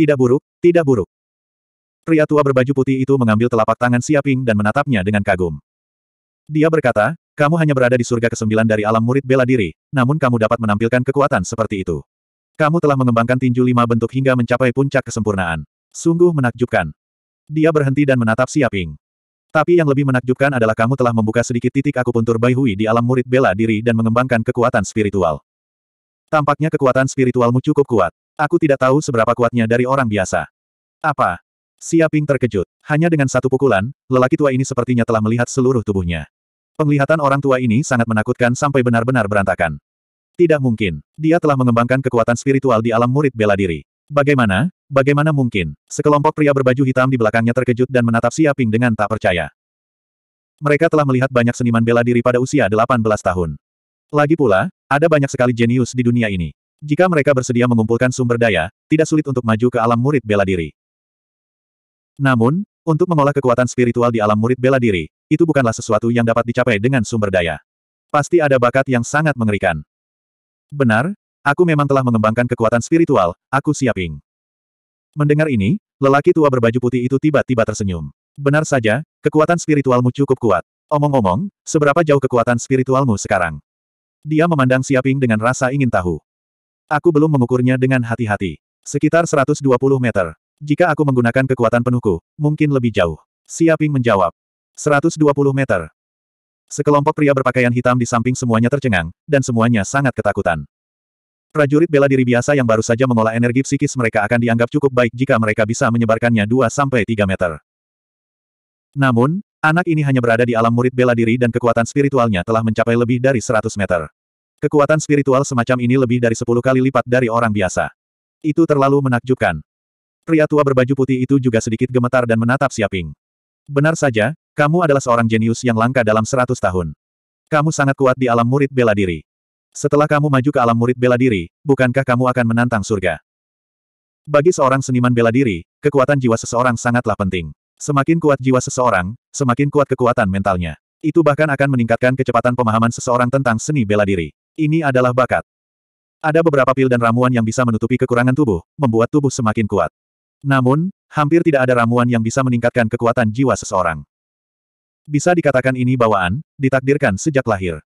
Tidak buruk, tidak buruk. Pria tua berbaju putih itu mengambil telapak tangan Siaping dan menatapnya dengan kagum. Dia berkata, kamu hanya berada di surga kesembilan dari alam murid bela diri, namun kamu dapat menampilkan kekuatan seperti itu. Kamu telah mengembangkan tinju lima bentuk hingga mencapai puncak kesempurnaan. Sungguh menakjubkan. Dia berhenti dan menatap Siaping. Tapi yang lebih menakjubkan adalah kamu telah membuka sedikit titik akupuntur Bai Hui di alam murid bela diri dan mengembangkan kekuatan spiritual. Tampaknya kekuatan spiritualmu cukup kuat. Aku tidak tahu seberapa kuatnya dari orang biasa. Apa? Siaping terkejut. Hanya dengan satu pukulan, lelaki tua ini sepertinya telah melihat seluruh tubuhnya. Penglihatan orang tua ini sangat menakutkan sampai benar-benar berantakan. Tidak mungkin. Dia telah mengembangkan kekuatan spiritual di alam murid bela diri. Bagaimana? Bagaimana mungkin? Sekelompok pria berbaju hitam di belakangnya terkejut dan menatap Siaping dengan tak percaya. Mereka telah melihat banyak seniman bela diri pada usia 18 tahun. Lagi pula, ada banyak sekali jenius di dunia ini. Jika mereka bersedia mengumpulkan sumber daya, tidak sulit untuk maju ke alam murid bela diri. Namun, untuk mengolah kekuatan spiritual di alam murid bela diri, itu bukanlah sesuatu yang dapat dicapai dengan sumber daya. Pasti ada bakat yang sangat mengerikan. Benar, aku memang telah mengembangkan kekuatan spiritual, aku siaping. Mendengar ini, lelaki tua berbaju putih itu tiba-tiba tersenyum. Benar saja, kekuatan spiritualmu cukup kuat. Omong-omong, seberapa jauh kekuatan spiritualmu sekarang? Dia memandang Siaping dengan rasa ingin tahu. Aku belum mengukurnya dengan hati-hati. Sekitar 120 meter. Jika aku menggunakan kekuatan penuhku, mungkin lebih jauh. Siaping menjawab. 120 meter. Sekelompok pria berpakaian hitam di samping semuanya tercengang, dan semuanya sangat ketakutan. Prajurit bela diri biasa yang baru saja mengolah energi psikis mereka akan dianggap cukup baik jika mereka bisa menyebarkannya 2-3 meter. Namun, anak ini hanya berada di alam murid bela diri dan kekuatan spiritualnya telah mencapai lebih dari 100 meter. Kekuatan spiritual semacam ini lebih dari sepuluh kali lipat dari orang biasa. Itu terlalu menakjubkan. Pria tua berbaju putih itu juga sedikit gemetar dan menatap Siaping. Benar saja, kamu adalah seorang jenius yang langka dalam seratus tahun. Kamu sangat kuat di alam murid bela diri. Setelah kamu maju ke alam murid bela diri, bukankah kamu akan menantang surga? Bagi seorang seniman bela diri, kekuatan jiwa seseorang sangatlah penting. Semakin kuat jiwa seseorang, semakin kuat kekuatan mentalnya. Itu bahkan akan meningkatkan kecepatan pemahaman seseorang tentang seni bela diri. Ini adalah bakat. Ada beberapa pil dan ramuan yang bisa menutupi kekurangan tubuh, membuat tubuh semakin kuat. Namun, hampir tidak ada ramuan yang bisa meningkatkan kekuatan jiwa seseorang. Bisa dikatakan ini bawaan, ditakdirkan sejak lahir.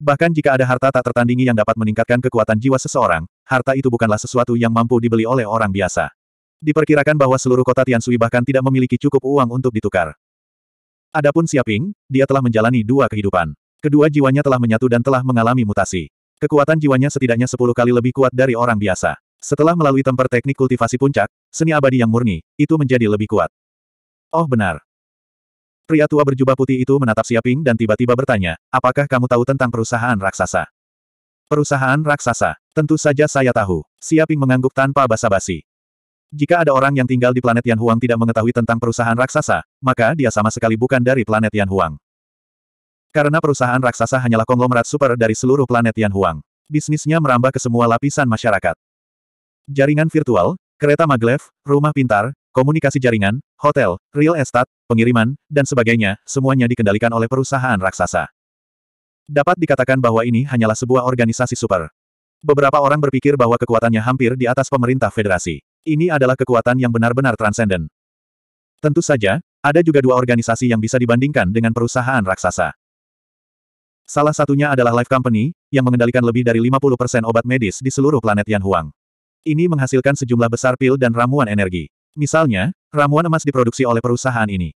Bahkan jika ada harta tak tertandingi yang dapat meningkatkan kekuatan jiwa seseorang, harta itu bukanlah sesuatu yang mampu dibeli oleh orang biasa. Diperkirakan bahwa seluruh kota Tiansui bahkan tidak memiliki cukup uang untuk ditukar. Adapun Siaping, dia telah menjalani dua kehidupan. Kedua jiwanya telah menyatu dan telah mengalami mutasi. Kekuatan jiwanya setidaknya sepuluh kali lebih kuat dari orang biasa. Setelah melalui temper teknik kultivasi puncak, seni abadi yang murni, itu menjadi lebih kuat. Oh benar. Pria tua berjubah putih itu menatap Siaping dan tiba-tiba bertanya, apakah kamu tahu tentang perusahaan raksasa? Perusahaan raksasa, tentu saja saya tahu. Siaping mengangguk tanpa basa-basi. Jika ada orang yang tinggal di planet Yan Huang tidak mengetahui tentang perusahaan raksasa, maka dia sama sekali bukan dari planet Yan Huang. Karena perusahaan raksasa hanyalah konglomerat super dari seluruh planet Tian Huang. Bisnisnya merambah ke semua lapisan masyarakat. Jaringan virtual, kereta maglev, rumah pintar, komunikasi jaringan, hotel, real estate, pengiriman, dan sebagainya, semuanya dikendalikan oleh perusahaan raksasa. Dapat dikatakan bahwa ini hanyalah sebuah organisasi super. Beberapa orang berpikir bahwa kekuatannya hampir di atas pemerintah federasi. Ini adalah kekuatan yang benar-benar transenden. Tentu saja, ada juga dua organisasi yang bisa dibandingkan dengan perusahaan raksasa. Salah satunya adalah Life Company, yang mengendalikan lebih dari 50% obat medis di seluruh planet Yanhuang. Ini menghasilkan sejumlah besar pil dan ramuan energi. Misalnya, ramuan emas diproduksi oleh perusahaan ini.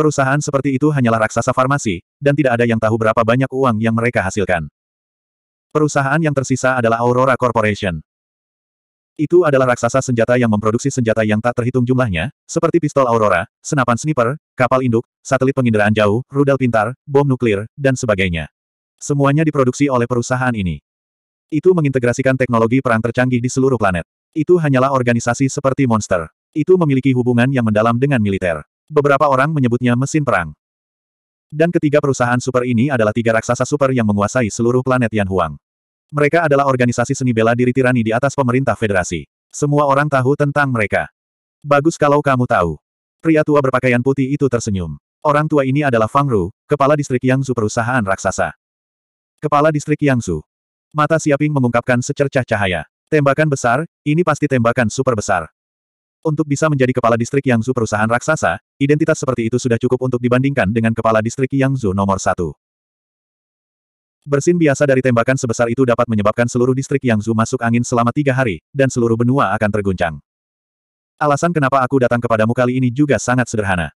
Perusahaan seperti itu hanyalah raksasa farmasi, dan tidak ada yang tahu berapa banyak uang yang mereka hasilkan. Perusahaan yang tersisa adalah Aurora Corporation. Itu adalah raksasa senjata yang memproduksi senjata yang tak terhitung jumlahnya, seperti pistol Aurora, senapan sniper, kapal induk, satelit penginderaan jauh, rudal pintar, bom nuklir, dan sebagainya. Semuanya diproduksi oleh perusahaan ini. Itu mengintegrasikan teknologi perang tercanggih di seluruh planet. Itu hanyalah organisasi seperti Monster. Itu memiliki hubungan yang mendalam dengan militer. Beberapa orang menyebutnya mesin perang. Dan ketiga perusahaan super ini adalah tiga raksasa super yang menguasai seluruh planet Yan Huang. Mereka adalah organisasi seni bela diri tirani di atas pemerintah federasi. Semua orang tahu tentang mereka. Bagus kalau kamu tahu. Pria tua berpakaian putih itu tersenyum. Orang tua ini adalah Fang Ru, kepala distrik Yangsu perusahaan raksasa. Kepala distrik Yangsu. Mata Siaping mengungkapkan secercah cahaya. Tembakan besar, ini pasti tembakan super besar. Untuk bisa menjadi kepala distrik Yangsu perusahaan raksasa, identitas seperti itu sudah cukup untuk dibandingkan dengan kepala distrik Yangzu nomor satu. Bersin biasa dari tembakan sebesar itu dapat menyebabkan seluruh distrik yang Zu masuk angin selama tiga hari, dan seluruh benua akan terguncang. Alasan kenapa aku datang kepadamu kali ini juga sangat sederhana.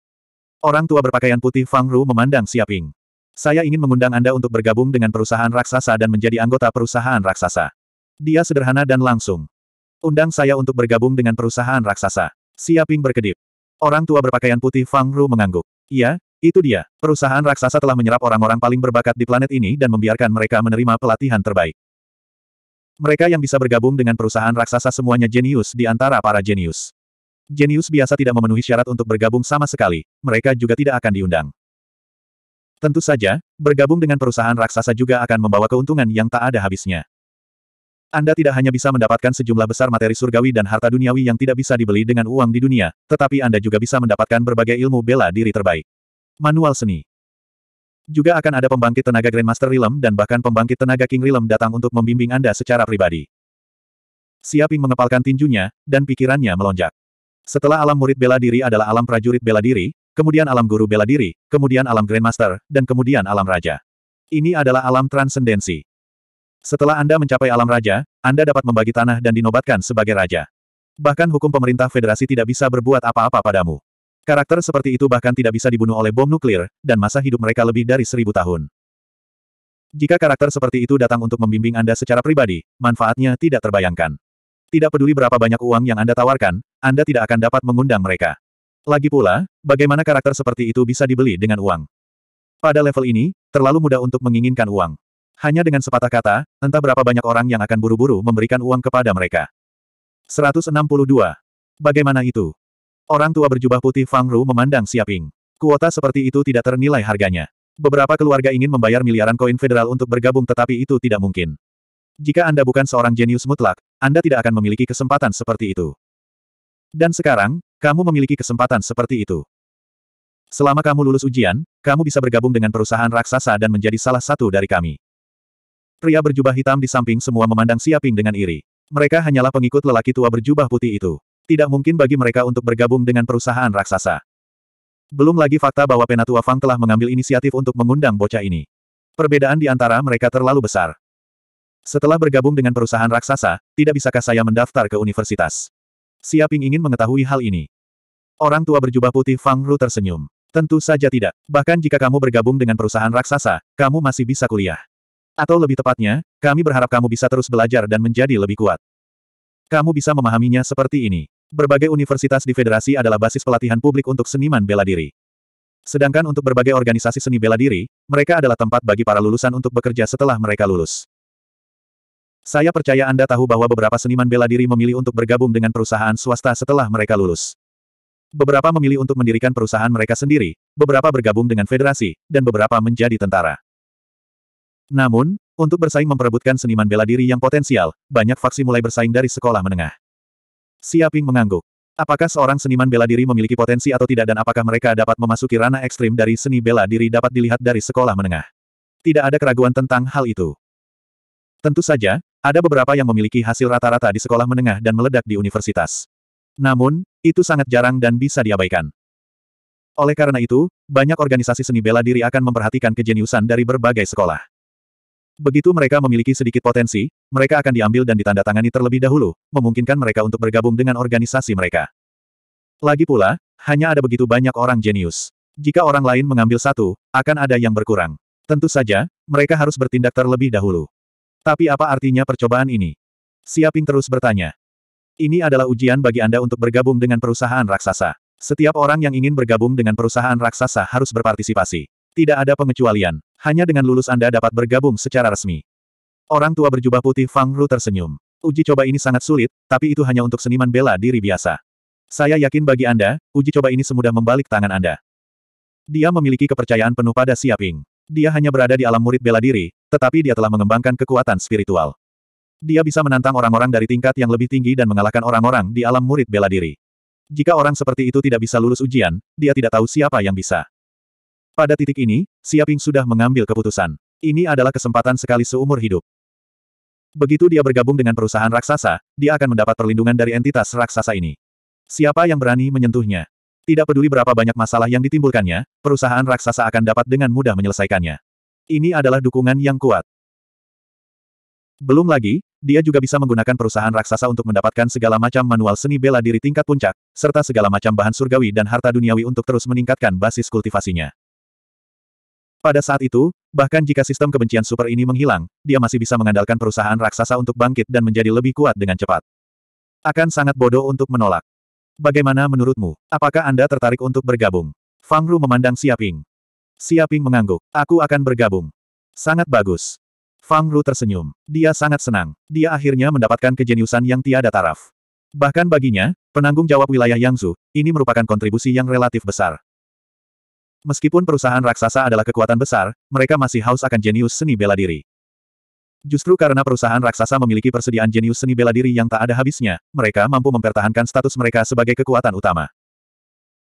Orang tua berpakaian putih Fang Ru memandang Siaping. Saya ingin mengundang Anda untuk bergabung dengan perusahaan raksasa dan menjadi anggota perusahaan raksasa. Dia sederhana dan langsung. Undang saya untuk bergabung dengan perusahaan raksasa. Siaping berkedip. Orang tua berpakaian putih Fang Ru mengangguk. Iya, itu dia, perusahaan raksasa telah menyerap orang-orang paling berbakat di planet ini dan membiarkan mereka menerima pelatihan terbaik. Mereka yang bisa bergabung dengan perusahaan raksasa semuanya jenius di antara para jenius. Jenius biasa tidak memenuhi syarat untuk bergabung sama sekali, mereka juga tidak akan diundang. Tentu saja, bergabung dengan perusahaan raksasa juga akan membawa keuntungan yang tak ada habisnya. Anda tidak hanya bisa mendapatkan sejumlah besar materi surgawi dan harta duniawi yang tidak bisa dibeli dengan uang di dunia, tetapi Anda juga bisa mendapatkan berbagai ilmu bela diri terbaik. Manual seni. Juga akan ada pembangkit tenaga Grandmaster Realm dan bahkan pembangkit tenaga King Realm datang untuk membimbing Anda secara pribadi. Siaping mengepalkan tinjunya, dan pikirannya melonjak. Setelah alam murid bela diri adalah alam prajurit bela diri, kemudian alam guru bela diri, kemudian alam Grandmaster, dan kemudian alam raja. Ini adalah alam transendensi. Setelah Anda mencapai alam raja, Anda dapat membagi tanah dan dinobatkan sebagai raja. Bahkan hukum pemerintah federasi tidak bisa berbuat apa-apa padamu. Karakter seperti itu bahkan tidak bisa dibunuh oleh bom nuklir, dan masa hidup mereka lebih dari seribu tahun. Jika karakter seperti itu datang untuk membimbing Anda secara pribadi, manfaatnya tidak terbayangkan. Tidak peduli berapa banyak uang yang Anda tawarkan, Anda tidak akan dapat mengundang mereka. Lagi pula, bagaimana karakter seperti itu bisa dibeli dengan uang? Pada level ini, terlalu mudah untuk menginginkan uang. Hanya dengan sepatah kata, entah berapa banyak orang yang akan buru-buru memberikan uang kepada mereka. 162. Bagaimana itu? Orang tua berjubah putih Fang Ru memandang Siaping. Kuota seperti itu tidak ternilai harganya. Beberapa keluarga ingin membayar miliaran koin federal untuk bergabung tetapi itu tidak mungkin. Jika Anda bukan seorang jenius mutlak, Anda tidak akan memiliki kesempatan seperti itu. Dan sekarang, kamu memiliki kesempatan seperti itu. Selama kamu lulus ujian, kamu bisa bergabung dengan perusahaan raksasa dan menjadi salah satu dari kami. Pria berjubah hitam di samping semua memandang Siaping dengan iri. Mereka hanyalah pengikut lelaki tua berjubah putih itu. Tidak mungkin bagi mereka untuk bergabung dengan perusahaan raksasa. Belum lagi fakta bahwa Penatua Fang telah mengambil inisiatif untuk mengundang bocah ini. Perbedaan di antara mereka terlalu besar. Setelah bergabung dengan perusahaan raksasa, tidak bisakah saya mendaftar ke universitas? Siaping ingin mengetahui hal ini. Orang tua berjubah putih Fang Ru tersenyum. Tentu saja tidak. Bahkan jika kamu bergabung dengan perusahaan raksasa, kamu masih bisa kuliah. Atau lebih tepatnya, kami berharap kamu bisa terus belajar dan menjadi lebih kuat. Kamu bisa memahaminya seperti ini. Berbagai universitas di federasi adalah basis pelatihan publik untuk seniman bela diri. Sedangkan untuk berbagai organisasi seni bela diri, mereka adalah tempat bagi para lulusan untuk bekerja setelah mereka lulus. Saya percaya Anda tahu bahwa beberapa seniman bela diri memilih untuk bergabung dengan perusahaan swasta setelah mereka lulus. Beberapa memilih untuk mendirikan perusahaan mereka sendiri, beberapa bergabung dengan federasi, dan beberapa menjadi tentara. Namun, untuk bersaing memperebutkan seniman bela diri yang potensial, banyak faksi mulai bersaing dari sekolah menengah. Siaping mengangguk. Apakah seorang seniman bela diri memiliki potensi atau tidak dan apakah mereka dapat memasuki ranah ekstrim dari seni bela diri dapat dilihat dari sekolah menengah. Tidak ada keraguan tentang hal itu. Tentu saja, ada beberapa yang memiliki hasil rata-rata di sekolah menengah dan meledak di universitas. Namun, itu sangat jarang dan bisa diabaikan. Oleh karena itu, banyak organisasi seni bela diri akan memperhatikan kejeniusan dari berbagai sekolah. Begitu mereka memiliki sedikit potensi, mereka akan diambil dan ditandatangani terlebih dahulu, memungkinkan mereka untuk bergabung dengan organisasi mereka. Lagi pula, hanya ada begitu banyak orang jenius. Jika orang lain mengambil satu, akan ada yang berkurang. Tentu saja, mereka harus bertindak terlebih dahulu. Tapi apa artinya percobaan ini? Siaping terus bertanya. Ini adalah ujian bagi Anda untuk bergabung dengan perusahaan raksasa. Setiap orang yang ingin bergabung dengan perusahaan raksasa harus berpartisipasi. Tidak ada pengecualian. Hanya dengan lulus Anda dapat bergabung secara resmi. Orang tua berjubah putih Fang Ru tersenyum. Uji coba ini sangat sulit, tapi itu hanya untuk seniman bela diri biasa. Saya yakin bagi Anda, uji coba ini semudah membalik tangan Anda. Dia memiliki kepercayaan penuh pada Siaping. Dia hanya berada di alam murid bela diri, tetapi dia telah mengembangkan kekuatan spiritual. Dia bisa menantang orang-orang dari tingkat yang lebih tinggi dan mengalahkan orang-orang di alam murid bela diri. Jika orang seperti itu tidak bisa lulus ujian, dia tidak tahu siapa yang bisa. Pada titik ini, Siaping sudah mengambil keputusan. Ini adalah kesempatan sekali seumur hidup. Begitu dia bergabung dengan perusahaan raksasa, dia akan mendapat perlindungan dari entitas raksasa ini. Siapa yang berani menyentuhnya? Tidak peduli berapa banyak masalah yang ditimbulkannya, perusahaan raksasa akan dapat dengan mudah menyelesaikannya. Ini adalah dukungan yang kuat. Belum lagi, dia juga bisa menggunakan perusahaan raksasa untuk mendapatkan segala macam manual seni bela diri tingkat puncak, serta segala macam bahan surgawi dan harta duniawi untuk terus meningkatkan basis kultivasinya. Pada saat itu, bahkan jika sistem kebencian super ini menghilang, dia masih bisa mengandalkan perusahaan raksasa untuk bangkit dan menjadi lebih kuat dengan cepat. Akan sangat bodoh untuk menolak. Bagaimana menurutmu? Apakah Anda tertarik untuk bergabung? Fang Ru memandang Siaping. Siaping mengangguk. Aku akan bergabung. Sangat bagus. Fang Ru tersenyum. Dia sangat senang. Dia akhirnya mendapatkan kejeniusan yang tiada taraf. Bahkan baginya, penanggung jawab wilayah Yangzu, ini merupakan kontribusi yang relatif besar. Meskipun perusahaan raksasa adalah kekuatan besar, mereka masih haus akan jenius seni bela diri. Justru karena perusahaan raksasa memiliki persediaan jenius seni bela diri yang tak ada habisnya, mereka mampu mempertahankan status mereka sebagai kekuatan utama.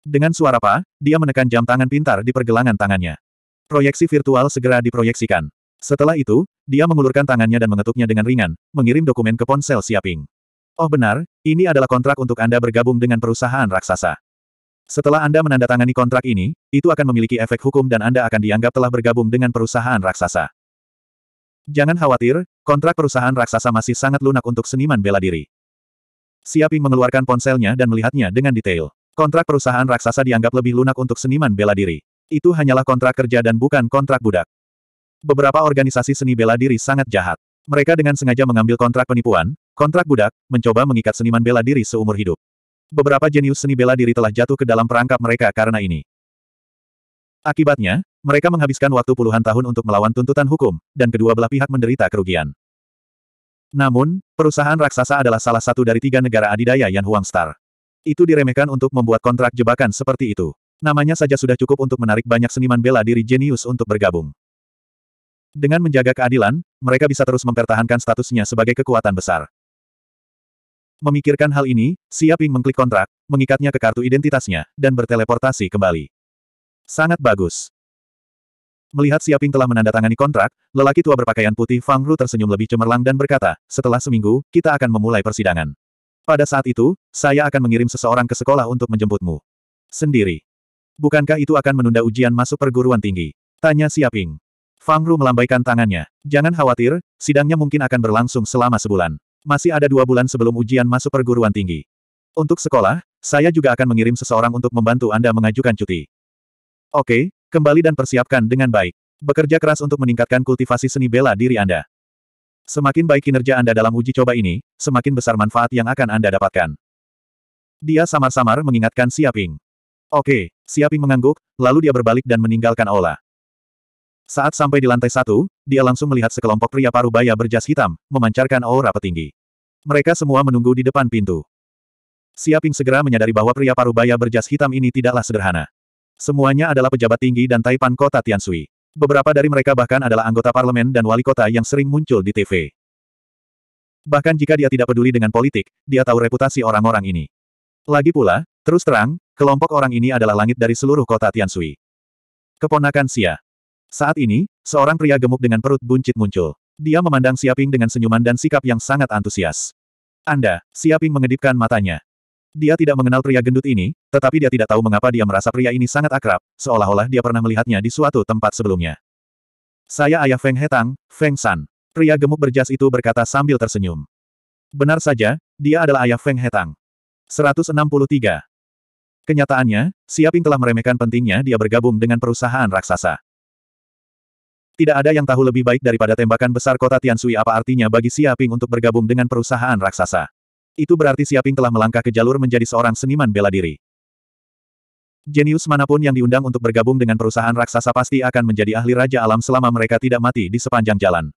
Dengan suara pa, dia menekan jam tangan pintar di pergelangan tangannya. Proyeksi virtual segera diproyeksikan. Setelah itu, dia mengulurkan tangannya dan mengetuknya dengan ringan, mengirim dokumen ke ponsel Siaping. Oh benar, ini adalah kontrak untuk Anda bergabung dengan perusahaan raksasa. Setelah Anda menandatangani kontrak ini, itu akan memiliki efek hukum dan Anda akan dianggap telah bergabung dengan perusahaan raksasa. Jangan khawatir, kontrak perusahaan raksasa masih sangat lunak untuk seniman bela diri. Siaping mengeluarkan ponselnya dan melihatnya dengan detail. Kontrak perusahaan raksasa dianggap lebih lunak untuk seniman bela diri. Itu hanyalah kontrak kerja dan bukan kontrak budak. Beberapa organisasi seni bela diri sangat jahat. Mereka dengan sengaja mengambil kontrak penipuan, kontrak budak, mencoba mengikat seniman bela diri seumur hidup beberapa jenius seni bela diri telah jatuh ke dalam perangkap mereka karena ini. Akibatnya, mereka menghabiskan waktu puluhan tahun untuk melawan tuntutan hukum, dan kedua belah pihak menderita kerugian. Namun, perusahaan raksasa adalah salah satu dari tiga negara adidaya Yan Huang Star. Itu diremehkan untuk membuat kontrak jebakan seperti itu. Namanya saja sudah cukup untuk menarik banyak seniman bela diri jenius untuk bergabung. Dengan menjaga keadilan, mereka bisa terus mempertahankan statusnya sebagai kekuatan besar. Memikirkan hal ini, Siaping mengklik kontrak, mengikatnya ke kartu identitasnya, dan berteleportasi kembali. Sangat bagus. Melihat Siaping telah menandatangani kontrak, lelaki tua berpakaian putih Fang Ru tersenyum lebih cemerlang dan berkata, setelah seminggu, kita akan memulai persidangan. Pada saat itu, saya akan mengirim seseorang ke sekolah untuk menjemputmu. Sendiri. Bukankah itu akan menunda ujian masuk perguruan tinggi? Tanya Siaping. Fang Ru melambaikan tangannya. Jangan khawatir, sidangnya mungkin akan berlangsung selama sebulan. Masih ada dua bulan sebelum ujian masuk perguruan tinggi. Untuk sekolah, saya juga akan mengirim seseorang untuk membantu Anda mengajukan cuti. Oke, kembali dan persiapkan dengan baik. Bekerja keras untuk meningkatkan kultivasi seni bela diri Anda. Semakin baik kinerja Anda dalam uji coba ini, semakin besar manfaat yang akan Anda dapatkan. Dia samar-samar mengingatkan Siaping. Oke, Siaping mengangguk, lalu dia berbalik dan meninggalkan Ola. Saat sampai di lantai satu, dia langsung melihat sekelompok pria parubaya berjas hitam, memancarkan aura petinggi. Mereka semua menunggu di depan pintu. Siaping segera menyadari bahwa pria parubaya berjas hitam ini tidaklah sederhana. Semuanya adalah pejabat tinggi dan taipan kota Tiansui. Beberapa dari mereka bahkan adalah anggota parlemen dan wali kota yang sering muncul di TV. Bahkan jika dia tidak peduli dengan politik, dia tahu reputasi orang-orang ini. Lagi pula, terus terang, kelompok orang ini adalah langit dari seluruh kota Tiansui. Keponakan Sia. Saat ini, seorang pria gemuk dengan perut buncit muncul. Dia memandang Siaping dengan senyuman dan sikap yang sangat antusias. Anda, Siaping mengedipkan matanya. Dia tidak mengenal pria gendut ini, tetapi dia tidak tahu mengapa dia merasa pria ini sangat akrab, seolah-olah dia pernah melihatnya di suatu tempat sebelumnya. Saya ayah Feng Hetang, Feng San. Pria gemuk berjas itu berkata sambil tersenyum. Benar saja, dia adalah ayah Feng Hetang. 163. Kenyataannya, Siaping telah meremehkan pentingnya dia bergabung dengan perusahaan raksasa. Tidak ada yang tahu lebih baik daripada tembakan besar kota Tiansui apa artinya bagi Siaping untuk bergabung dengan perusahaan raksasa. Itu berarti Siaping telah melangkah ke jalur menjadi seorang seniman bela diri. Jenius manapun yang diundang untuk bergabung dengan perusahaan raksasa pasti akan menjadi ahli raja alam selama mereka tidak mati di sepanjang jalan.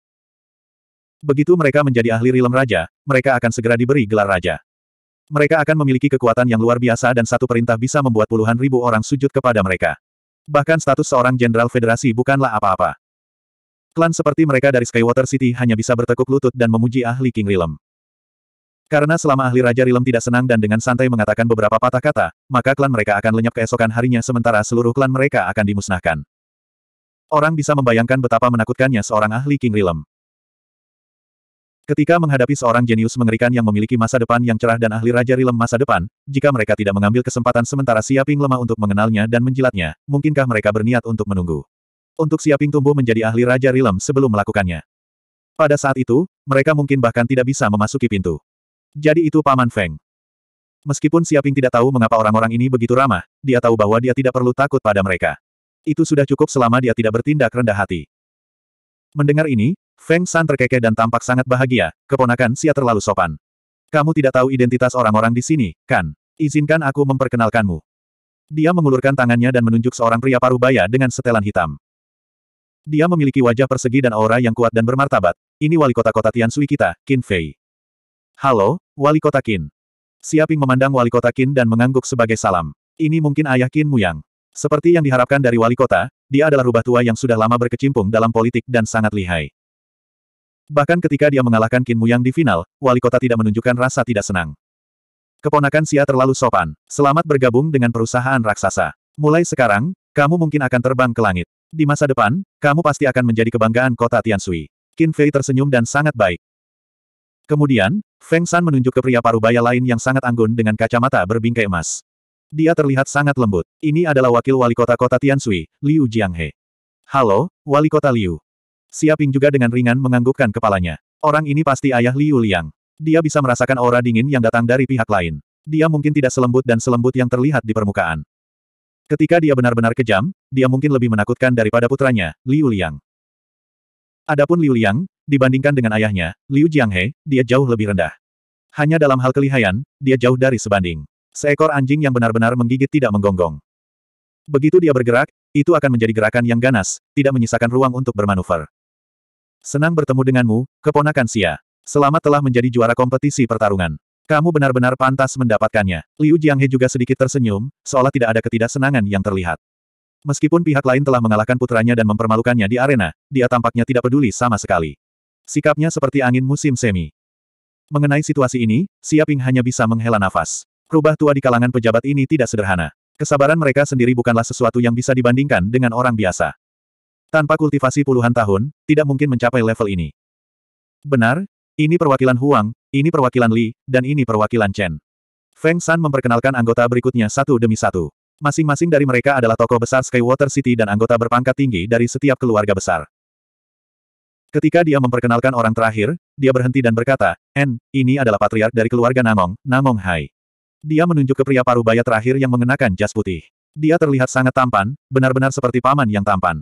Begitu mereka menjadi ahli rilem raja, mereka akan segera diberi gelar raja. Mereka akan memiliki kekuatan yang luar biasa dan satu perintah bisa membuat puluhan ribu orang sujud kepada mereka. Bahkan status seorang jenderal federasi bukanlah apa-apa. Klan seperti mereka dari Skywater City hanya bisa bertekuk lutut dan memuji ahli King Rilem. Karena selama ahli Raja Rilem tidak senang dan dengan santai mengatakan beberapa patah kata, maka klan mereka akan lenyap keesokan harinya sementara seluruh klan mereka akan dimusnahkan. Orang bisa membayangkan betapa menakutkannya seorang ahli King Rilem. Ketika menghadapi seorang jenius mengerikan yang memiliki masa depan yang cerah dan ahli Raja Rilem masa depan, jika mereka tidak mengambil kesempatan sementara Siaping lemah untuk mengenalnya dan menjilatnya, mungkinkah mereka berniat untuk menunggu? untuk siaping tumbuh menjadi ahli Raja Rilem sebelum melakukannya. Pada saat itu, mereka mungkin bahkan tidak bisa memasuki pintu. Jadi itu Paman Feng. Meskipun Siaping tidak tahu mengapa orang-orang ini begitu ramah, dia tahu bahwa dia tidak perlu takut pada mereka. Itu sudah cukup selama dia tidak bertindak rendah hati. Mendengar ini, Feng San terkekeh dan tampak sangat bahagia, keponakan Sia terlalu sopan. Kamu tidak tahu identitas orang-orang di sini, kan? Izinkan aku memperkenalkanmu. Dia mengulurkan tangannya dan menunjuk seorang pria paruh baya dengan setelan hitam. Dia memiliki wajah persegi dan aura yang kuat dan bermartabat. Ini wali kota kota Tiansui kita, Qin Fei. Halo, wali kota Qin. Siaping memandang wali kota Qin dan mengangguk sebagai salam. Ini mungkin ayah Qin Muyang. Seperti yang diharapkan dari wali kota, dia adalah rubah tua yang sudah lama berkecimpung dalam politik dan sangat lihai. Bahkan ketika dia mengalahkan Qin Muyang di final, wali kota tidak menunjukkan rasa tidak senang. Keponakan Sia terlalu sopan. Selamat bergabung dengan perusahaan raksasa. Mulai sekarang, kamu mungkin akan terbang ke langit. Di masa depan, kamu pasti akan menjadi kebanggaan kota Tiansui. Qin Fei tersenyum dan sangat baik. Kemudian, Feng San menunjuk ke pria parubaya lain yang sangat anggun dengan kacamata berbingkai emas. Dia terlihat sangat lembut. Ini adalah wakil wali kota kota Tiansui, Liu Jianghe. Halo, wali kota Liu. Siaping juga dengan ringan menganggukkan kepalanya. Orang ini pasti ayah Liu Liang. Dia bisa merasakan aura dingin yang datang dari pihak lain. Dia mungkin tidak selembut dan selembut yang terlihat di permukaan. Ketika dia benar-benar kejam, dia mungkin lebih menakutkan daripada putranya, Liu Liang. Adapun Liu Liang, dibandingkan dengan ayahnya, Liu Jianghe, dia jauh lebih rendah. Hanya dalam hal kelihayan, dia jauh dari sebanding. Seekor anjing yang benar-benar menggigit tidak menggonggong. Begitu dia bergerak, itu akan menjadi gerakan yang ganas, tidak menyisakan ruang untuk bermanuver. Senang bertemu denganmu, keponakan Sia. Selamat telah menjadi juara kompetisi pertarungan. Kamu benar-benar pantas mendapatkannya. Liu Jianghe juga sedikit tersenyum, seolah tidak ada ketidaksenangan yang terlihat. Meskipun pihak lain telah mengalahkan putranya dan mempermalukannya di arena, dia tampaknya tidak peduli sama sekali. Sikapnya seperti angin musim semi. Mengenai situasi ini, Siaping hanya bisa menghela nafas. Rubah tua di kalangan pejabat ini tidak sederhana. Kesabaran mereka sendiri bukanlah sesuatu yang bisa dibandingkan dengan orang biasa. Tanpa kultivasi puluhan tahun, tidak mungkin mencapai level ini. Benar, ini perwakilan Huang, ini perwakilan Li, dan ini perwakilan Chen. Feng San memperkenalkan anggota berikutnya satu demi satu. Masing-masing dari mereka adalah tokoh besar Skywater City dan anggota berpangkat tinggi dari setiap keluarga besar. Ketika dia memperkenalkan orang terakhir, dia berhenti dan berkata, N, ini adalah patriark dari keluarga Namong, Namong Hai. Dia menunjuk ke pria paruh baya terakhir yang mengenakan jas putih. Dia terlihat sangat tampan, benar-benar seperti paman yang tampan.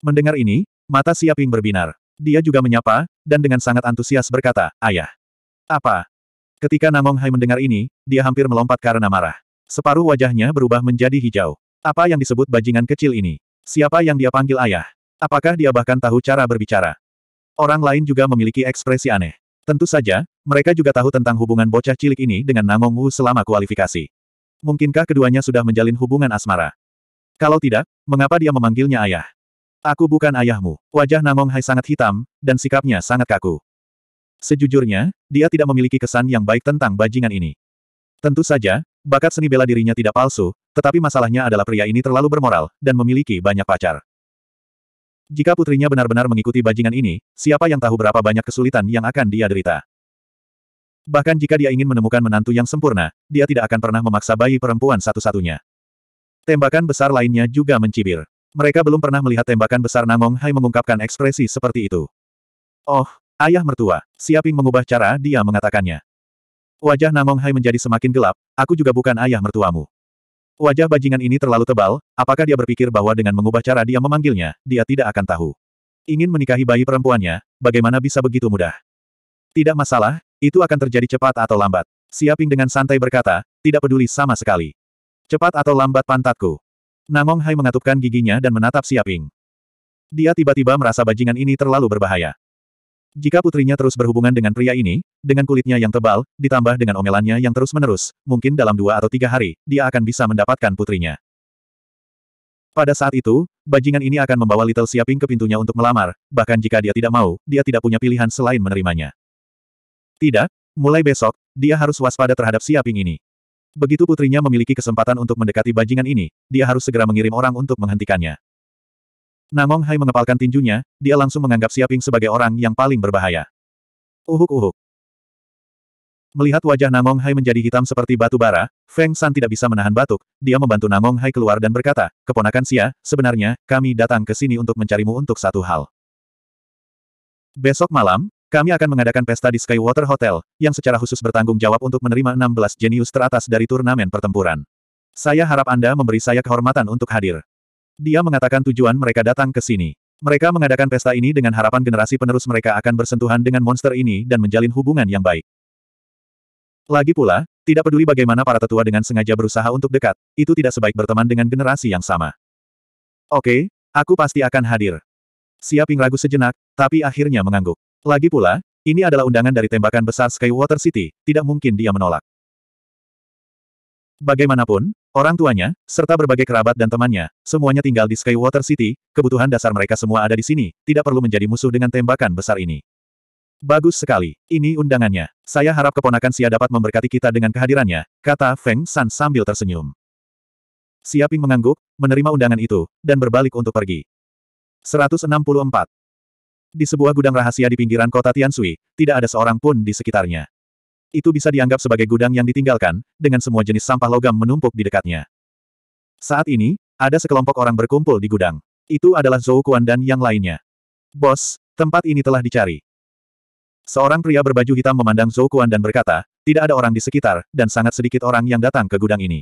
Mendengar ini, mata Siaping berbinar. Dia juga menyapa, dan dengan sangat antusias berkata, Ayah. Apa? Ketika Namong Hai mendengar ini, dia hampir melompat karena marah. Separuh wajahnya berubah menjadi hijau. Apa yang disebut bajingan kecil ini? Siapa yang dia panggil ayah? Apakah dia bahkan tahu cara berbicara? Orang lain juga memiliki ekspresi aneh. Tentu saja, mereka juga tahu tentang hubungan bocah cilik ini dengan Namong Wu selama kualifikasi. Mungkinkah keduanya sudah menjalin hubungan asmara? Kalau tidak, mengapa dia memanggilnya ayah? Aku bukan ayahmu. Wajah Namong Hai sangat hitam, dan sikapnya sangat kaku. Sejujurnya, dia tidak memiliki kesan yang baik tentang bajingan ini. Tentu saja, bakat seni bela dirinya tidak palsu, tetapi masalahnya adalah pria ini terlalu bermoral, dan memiliki banyak pacar. Jika putrinya benar-benar mengikuti bajingan ini, siapa yang tahu berapa banyak kesulitan yang akan dia derita. Bahkan jika dia ingin menemukan menantu yang sempurna, dia tidak akan pernah memaksa bayi perempuan satu-satunya. Tembakan besar lainnya juga mencibir. Mereka belum pernah melihat tembakan besar Namong Hai mengungkapkan ekspresi seperti itu. Oh, ayah mertua, Siaping mengubah cara dia mengatakannya. Wajah Namong Hai menjadi semakin gelap, aku juga bukan ayah mertuamu. Wajah bajingan ini terlalu tebal, apakah dia berpikir bahwa dengan mengubah cara dia memanggilnya, dia tidak akan tahu. Ingin menikahi bayi perempuannya, bagaimana bisa begitu mudah? Tidak masalah, itu akan terjadi cepat atau lambat. Siaping dengan santai berkata, tidak peduli sama sekali. Cepat atau lambat pantatku. Namong Hai mengatupkan giginya dan menatap Siaping. Dia tiba-tiba merasa bajingan ini terlalu berbahaya. Jika putrinya terus berhubungan dengan pria ini, dengan kulitnya yang tebal, ditambah dengan omelannya yang terus-menerus, mungkin dalam dua atau tiga hari, dia akan bisa mendapatkan putrinya. Pada saat itu, bajingan ini akan membawa Little Siaping ke pintunya untuk melamar, bahkan jika dia tidak mau, dia tidak punya pilihan selain menerimanya. Tidak, mulai besok, dia harus waspada terhadap Siaping ini. Begitu putrinya memiliki kesempatan untuk mendekati bajingan ini, dia harus segera mengirim orang untuk menghentikannya. Namong Hai mengepalkan tinjunya, dia langsung menganggap Siaping sebagai orang yang paling berbahaya. Uhuk-uhuk. Melihat wajah Namong Hai menjadi hitam seperti batu bara, Feng San tidak bisa menahan batuk, dia membantu Namong Hai keluar dan berkata, Keponakan Sia, sebenarnya, kami datang ke sini untuk mencarimu untuk satu hal. Besok malam, kami akan mengadakan pesta di Skywater Hotel, yang secara khusus bertanggung jawab untuk menerima 16 jenius teratas dari turnamen pertempuran. Saya harap Anda memberi saya kehormatan untuk hadir. Dia mengatakan tujuan mereka datang ke sini. Mereka mengadakan pesta ini dengan harapan generasi penerus mereka akan bersentuhan dengan monster ini dan menjalin hubungan yang baik. Lagi pula, tidak peduli bagaimana para tetua dengan sengaja berusaha untuk dekat, itu tidak sebaik berteman dengan generasi yang sama. Oke, aku pasti akan hadir. Siaping ragu sejenak, tapi akhirnya mengangguk. Lagi pula, ini adalah undangan dari tembakan besar Skywater City, tidak mungkin dia menolak. Bagaimanapun, orang tuanya, serta berbagai kerabat dan temannya, semuanya tinggal di Skywater City, kebutuhan dasar mereka semua ada di sini, tidak perlu menjadi musuh dengan tembakan besar ini. Bagus sekali, ini undangannya. Saya harap keponakan Sia dapat memberkati kita dengan kehadirannya, kata Feng San sambil tersenyum. Sia mengangguk, menerima undangan itu, dan berbalik untuk pergi. 164. Di sebuah gudang rahasia di pinggiran kota Tiansui, tidak ada seorang pun di sekitarnya. Itu bisa dianggap sebagai gudang yang ditinggalkan, dengan semua jenis sampah logam menumpuk di dekatnya. Saat ini, ada sekelompok orang berkumpul di gudang. Itu adalah Zhou Kuan dan yang lainnya. Bos, tempat ini telah dicari. Seorang pria berbaju hitam memandang Zhou Kuan dan berkata, tidak ada orang di sekitar, dan sangat sedikit orang yang datang ke gudang ini.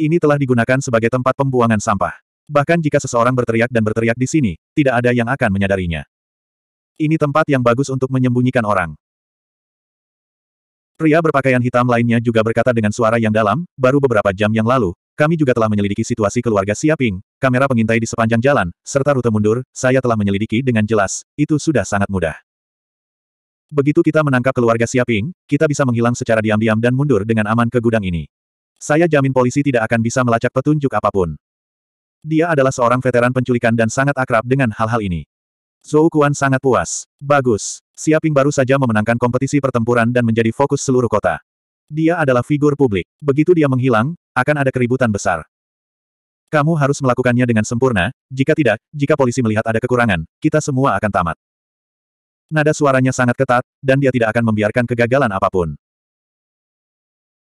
Ini telah digunakan sebagai tempat pembuangan sampah. Bahkan jika seseorang berteriak dan berteriak di sini, tidak ada yang akan menyadarinya. Ini tempat yang bagus untuk menyembunyikan orang. Pria berpakaian hitam lainnya juga berkata dengan suara yang dalam, baru beberapa jam yang lalu, kami juga telah menyelidiki situasi keluarga Siaping, kamera pengintai di sepanjang jalan, serta rute mundur, saya telah menyelidiki dengan jelas, itu sudah sangat mudah. Begitu kita menangkap keluarga Siaping, kita bisa menghilang secara diam-diam dan mundur dengan aman ke gudang ini. Saya jamin polisi tidak akan bisa melacak petunjuk apapun. Dia adalah seorang veteran penculikan dan sangat akrab dengan hal-hal ini. Zhou Kuan sangat puas. Bagus. Siaping baru saja memenangkan kompetisi pertempuran dan menjadi fokus seluruh kota. Dia adalah figur publik. Begitu dia menghilang, akan ada keributan besar. Kamu harus melakukannya dengan sempurna, jika tidak, jika polisi melihat ada kekurangan, kita semua akan tamat. Nada suaranya sangat ketat, dan dia tidak akan membiarkan kegagalan apapun.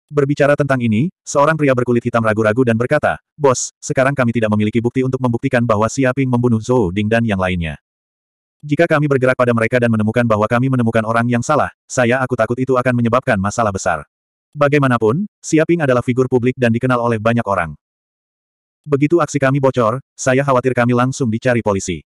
Berbicara tentang ini, seorang pria berkulit hitam ragu-ragu dan berkata, Bos, sekarang kami tidak memiliki bukti untuk membuktikan bahwa Siaping membunuh Zhou Ding dan yang lainnya. Jika kami bergerak pada mereka dan menemukan bahwa kami menemukan orang yang salah, saya aku takut itu akan menyebabkan masalah besar. Bagaimanapun, Siaping adalah figur publik dan dikenal oleh banyak orang. Begitu aksi kami bocor, saya khawatir kami langsung dicari polisi.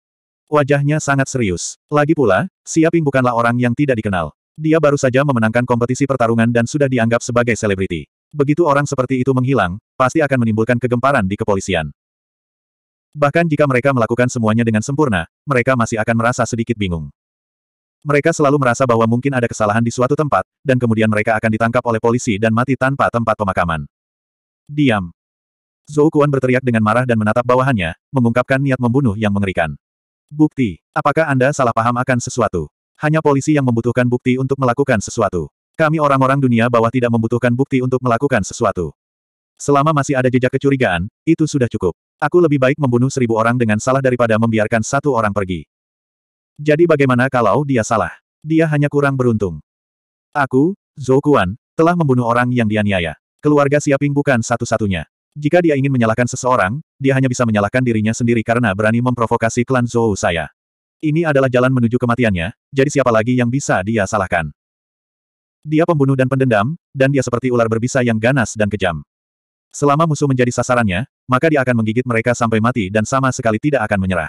Wajahnya sangat serius. Lagi pula, Siaping bukanlah orang yang tidak dikenal. Dia baru saja memenangkan kompetisi pertarungan dan sudah dianggap sebagai selebriti. Begitu orang seperti itu menghilang, pasti akan menimbulkan kegemparan di kepolisian. Bahkan jika mereka melakukan semuanya dengan sempurna, mereka masih akan merasa sedikit bingung. Mereka selalu merasa bahwa mungkin ada kesalahan di suatu tempat, dan kemudian mereka akan ditangkap oleh polisi dan mati tanpa tempat pemakaman. Diam. Zhou Kuan berteriak dengan marah dan menatap bawahannya, mengungkapkan niat membunuh yang mengerikan. Bukti. Apakah Anda salah paham akan sesuatu? Hanya polisi yang membutuhkan bukti untuk melakukan sesuatu. Kami orang-orang dunia bawah tidak membutuhkan bukti untuk melakukan sesuatu. Selama masih ada jejak kecurigaan, itu sudah cukup. Aku lebih baik membunuh seribu orang dengan salah daripada membiarkan satu orang pergi. Jadi bagaimana kalau dia salah? Dia hanya kurang beruntung. Aku, Zhou Kuan, telah membunuh orang yang dianiaya. Keluarga Siaping bukan satu-satunya. Jika dia ingin menyalahkan seseorang, dia hanya bisa menyalahkan dirinya sendiri karena berani memprovokasi klan Zhou saya. Ini adalah jalan menuju kematiannya, jadi siapa lagi yang bisa dia salahkan? Dia pembunuh dan pendendam, dan dia seperti ular berbisa yang ganas dan kejam. Selama musuh menjadi sasarannya, maka dia akan menggigit mereka sampai mati dan sama sekali tidak akan menyerah.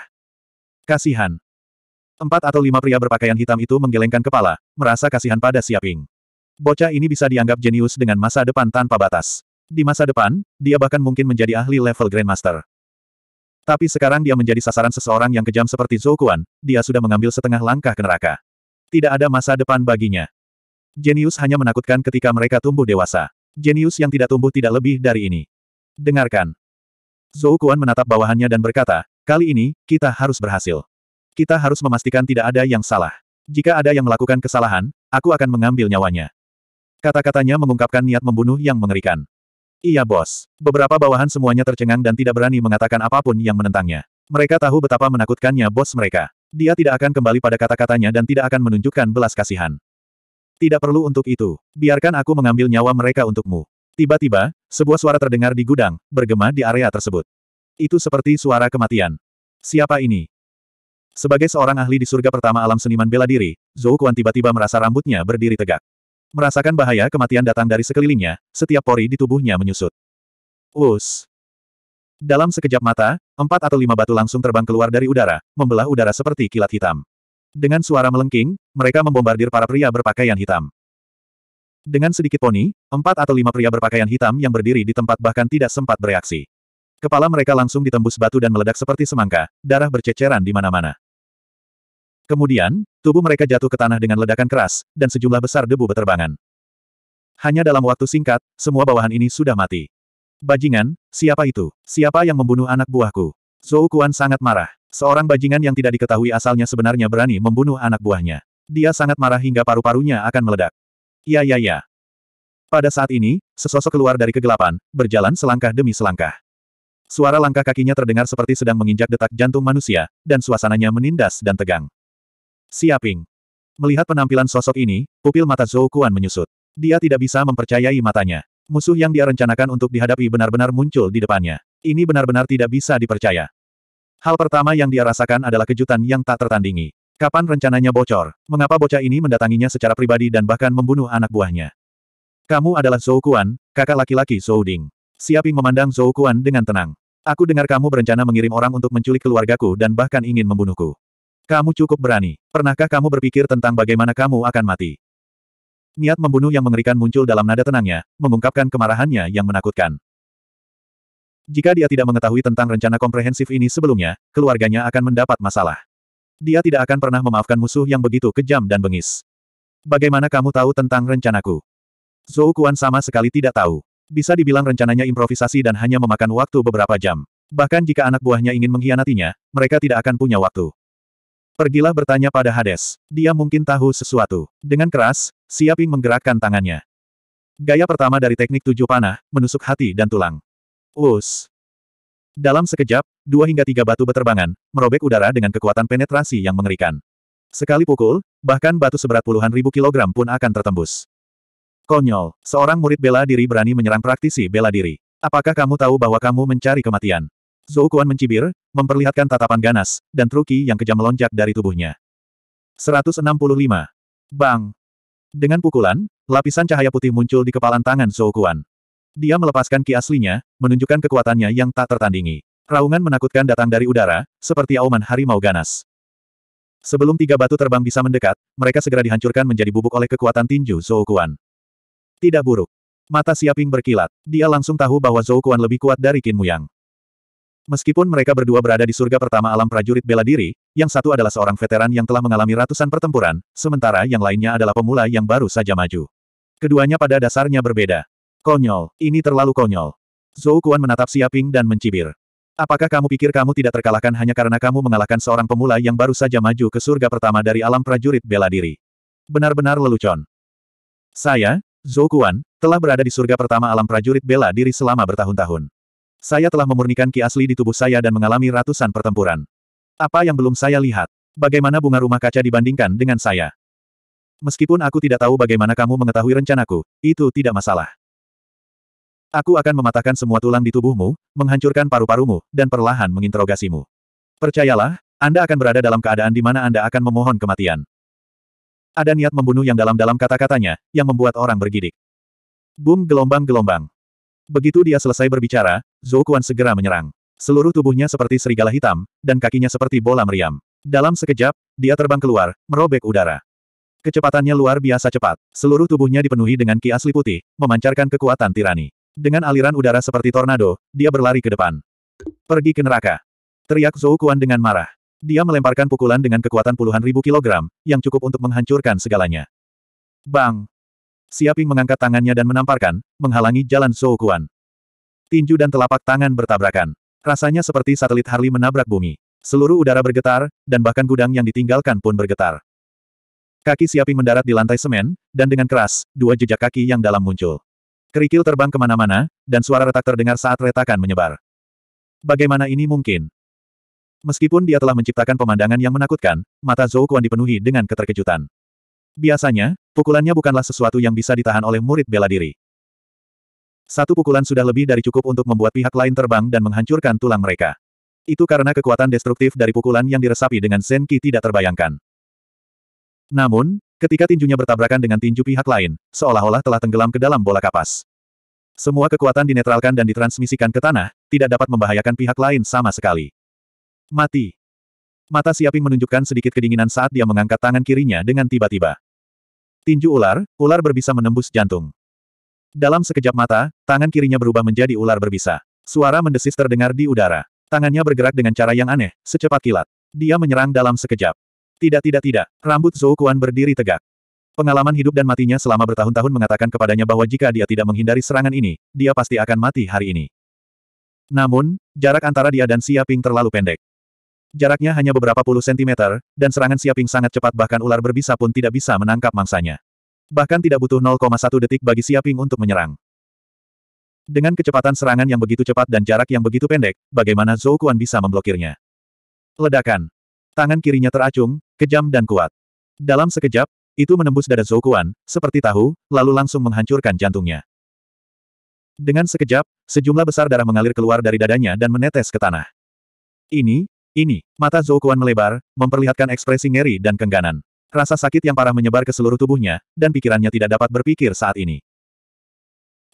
Kasihan. Empat atau lima pria berpakaian hitam itu menggelengkan kepala, merasa kasihan pada Siaping. Bocah ini bisa dianggap jenius dengan masa depan tanpa batas. Di masa depan, dia bahkan mungkin menjadi ahli level Grandmaster. Tapi sekarang dia menjadi sasaran seseorang yang kejam seperti Zhou Kuan. dia sudah mengambil setengah langkah ke neraka. Tidak ada masa depan baginya. Jenius hanya menakutkan ketika mereka tumbuh dewasa. Jenius yang tidak tumbuh tidak lebih dari ini. Dengarkan. Zhou Kuan menatap bawahannya dan berkata, kali ini, kita harus berhasil. Kita harus memastikan tidak ada yang salah. Jika ada yang melakukan kesalahan, aku akan mengambil nyawanya. Kata-katanya mengungkapkan niat membunuh yang mengerikan. Iya bos. Beberapa bawahan semuanya tercengang dan tidak berani mengatakan apapun yang menentangnya. Mereka tahu betapa menakutkannya bos mereka. Dia tidak akan kembali pada kata-katanya dan tidak akan menunjukkan belas kasihan. Tidak perlu untuk itu. Biarkan aku mengambil nyawa mereka untukmu. Tiba-tiba, sebuah suara terdengar di gudang, bergema di area tersebut. Itu seperti suara kematian. Siapa ini? Sebagai seorang ahli di surga pertama alam seniman bela diri, Zhou Kuan tiba-tiba merasa rambutnya berdiri tegak. Merasakan bahaya kematian datang dari sekelilingnya, setiap pori di tubuhnya menyusut. Us. Dalam sekejap mata, empat atau lima batu langsung terbang keluar dari udara, membelah udara seperti kilat hitam. Dengan suara melengking, mereka membombardir para pria berpakaian hitam. Dengan sedikit poni, empat atau lima pria berpakaian hitam yang berdiri di tempat bahkan tidak sempat bereaksi. Kepala mereka langsung ditembus batu dan meledak seperti semangka, darah berceceran di mana-mana. Kemudian, tubuh mereka jatuh ke tanah dengan ledakan keras, dan sejumlah besar debu beterbangan. Hanya dalam waktu singkat, semua bawahan ini sudah mati. Bajingan, siapa itu? Siapa yang membunuh anak buahku? Zhou Kuan sangat marah. Seorang bajingan yang tidak diketahui asalnya sebenarnya berani membunuh anak buahnya. Dia sangat marah hingga paru-parunya akan meledak. Ya ya ya. Pada saat ini, sesosok keluar dari kegelapan, berjalan selangkah demi selangkah. Suara langkah kakinya terdengar seperti sedang menginjak detak jantung manusia, dan suasananya menindas dan tegang. Siaping. Melihat penampilan sosok ini, pupil mata Zhou Kuan menyusut. Dia tidak bisa mempercayai matanya. Musuh yang dia rencanakan untuk dihadapi benar-benar muncul di depannya. Ini benar-benar tidak bisa dipercaya. Hal pertama yang dia rasakan adalah kejutan yang tak tertandingi. Kapan rencananya bocor? Mengapa bocah ini mendatanginya secara pribadi dan bahkan membunuh anak buahnya? Kamu adalah Zhou Kuan, kakak laki-laki Zhou Ding. Siaping memandang Zhou Kuan dengan tenang. Aku dengar kamu berencana mengirim orang untuk menculik keluargaku dan bahkan ingin membunuhku. Kamu cukup berani. Pernahkah kamu berpikir tentang bagaimana kamu akan mati? Niat membunuh yang mengerikan muncul dalam nada tenangnya, mengungkapkan kemarahannya yang menakutkan. Jika dia tidak mengetahui tentang rencana komprehensif ini sebelumnya, keluarganya akan mendapat masalah. Dia tidak akan pernah memaafkan musuh yang begitu kejam dan bengis. Bagaimana kamu tahu tentang rencanaku? Zhou Kuan sama sekali tidak tahu. Bisa dibilang rencananya improvisasi dan hanya memakan waktu beberapa jam. Bahkan jika anak buahnya ingin mengkhianatinya, mereka tidak akan punya waktu. Pergilah bertanya pada Hades. Dia mungkin tahu sesuatu. Dengan keras, Siaping menggerakkan tangannya. Gaya pertama dari teknik tujuh panah, menusuk hati dan tulang. Us. Dalam sekejap, dua hingga tiga batu beterbangan, merobek udara dengan kekuatan penetrasi yang mengerikan. Sekali pukul, bahkan batu seberat puluhan ribu kilogram pun akan tertembus. Konyol, seorang murid bela diri berani menyerang praktisi bela diri. Apakah kamu tahu bahwa kamu mencari kematian? Zhou Kuan mencibir, memperlihatkan tatapan ganas, dan truki yang kejam melonjak dari tubuhnya. 165. Bang! Dengan pukulan, lapisan cahaya putih muncul di kepalan tangan Zhou Kuan. Dia melepaskan ki aslinya, menunjukkan kekuatannya yang tak tertandingi. Raungan menakutkan datang dari udara, seperti auman harimau ganas. Sebelum tiga batu terbang bisa mendekat, mereka segera dihancurkan menjadi bubuk oleh kekuatan tinju Zhou Kuan. Tidak buruk. Mata Siaping berkilat. Dia langsung tahu bahwa Zhou Kuan lebih kuat dari Qin Muyang. Meskipun mereka berdua berada di surga pertama alam prajurit bela diri, yang satu adalah seorang veteran yang telah mengalami ratusan pertempuran, sementara yang lainnya adalah pemula yang baru saja maju. Keduanya pada dasarnya berbeda. Konyol, ini terlalu konyol. Zhou Kuan menatap Siaping dan mencibir. Apakah kamu pikir kamu tidak terkalahkan hanya karena kamu mengalahkan seorang pemula yang baru saja maju ke surga pertama dari alam prajurit bela diri? Benar-benar lelucon. Saya, Zhou Kuan, telah berada di surga pertama alam prajurit bela diri selama bertahun-tahun. Saya telah memurnikan ki asli di tubuh saya dan mengalami ratusan pertempuran. Apa yang belum saya lihat? Bagaimana bunga rumah kaca dibandingkan dengan saya? Meskipun aku tidak tahu bagaimana kamu mengetahui rencanaku, itu tidak masalah. Aku akan mematahkan semua tulang di tubuhmu, menghancurkan paru-parumu, dan perlahan menginterogasimu. Percayalah, Anda akan berada dalam keadaan di mana Anda akan memohon kematian. Ada niat membunuh yang dalam-dalam kata-katanya, yang membuat orang bergidik. Boom gelombang-gelombang. Begitu dia selesai berbicara, Zhou Kuan segera menyerang. Seluruh tubuhnya seperti serigala hitam, dan kakinya seperti bola meriam. Dalam sekejap, dia terbang keluar, merobek udara. Kecepatannya luar biasa cepat, seluruh tubuhnya dipenuhi dengan ki asli putih, memancarkan kekuatan tirani. Dengan aliran udara seperti tornado, dia berlari ke depan. Pergi ke neraka. Teriak Zhou Kuan dengan marah. Dia melemparkan pukulan dengan kekuatan puluhan ribu kilogram, yang cukup untuk menghancurkan segalanya. Bang! Siaping mengangkat tangannya dan menamparkan, menghalangi jalan Zhou Kuan. Tinju dan telapak tangan bertabrakan. Rasanya seperti satelit Harley menabrak bumi. Seluruh udara bergetar, dan bahkan gudang yang ditinggalkan pun bergetar. Kaki Siaping mendarat di lantai semen, dan dengan keras, dua jejak kaki yang dalam muncul. Kerikil terbang kemana-mana, dan suara retak terdengar saat retakan menyebar. Bagaimana ini mungkin? Meskipun dia telah menciptakan pemandangan yang menakutkan, mata Zhou Kuan dipenuhi dengan keterkejutan. Biasanya, pukulannya bukanlah sesuatu yang bisa ditahan oleh murid bela diri. Satu pukulan sudah lebih dari cukup untuk membuat pihak lain terbang dan menghancurkan tulang mereka. Itu karena kekuatan destruktif dari pukulan yang diresapi dengan Zenki tidak terbayangkan. Namun, Ketika tinjunya bertabrakan dengan tinju pihak lain, seolah-olah telah tenggelam ke dalam bola kapas. Semua kekuatan dinetralkan dan ditransmisikan ke tanah, tidak dapat membahayakan pihak lain sama sekali. Mati. Mata Siaping menunjukkan sedikit kedinginan saat dia mengangkat tangan kirinya dengan tiba-tiba. Tinju ular, ular berbisa menembus jantung. Dalam sekejap mata, tangan kirinya berubah menjadi ular berbisa. Suara mendesis terdengar di udara. Tangannya bergerak dengan cara yang aneh, secepat kilat. Dia menyerang dalam sekejap. Tidak tidak tidak, rambut Zhou Kuan berdiri tegak. Pengalaman hidup dan matinya selama bertahun-tahun mengatakan kepadanya bahwa jika dia tidak menghindari serangan ini, dia pasti akan mati hari ini. Namun, jarak antara dia dan Siaping terlalu pendek. Jaraknya hanya beberapa puluh sentimeter, dan serangan Siaping sangat cepat bahkan ular berbisa pun tidak bisa menangkap mangsanya. Bahkan tidak butuh 0,1 detik bagi Siaping untuk menyerang. Dengan kecepatan serangan yang begitu cepat dan jarak yang begitu pendek, bagaimana Zhou Kuan bisa memblokirnya? Ledakan. Tangan kirinya teracung, kejam dan kuat. Dalam sekejap, itu menembus dada Zhou Kuan seperti tahu, lalu langsung menghancurkan jantungnya. Dengan sekejap, sejumlah besar darah mengalir keluar dari dadanya dan menetes ke tanah. Ini, ini, mata Zhou Kuan melebar, memperlihatkan ekspresi ngeri dan kengganan. Rasa sakit yang parah menyebar ke seluruh tubuhnya, dan pikirannya tidak dapat berpikir saat ini.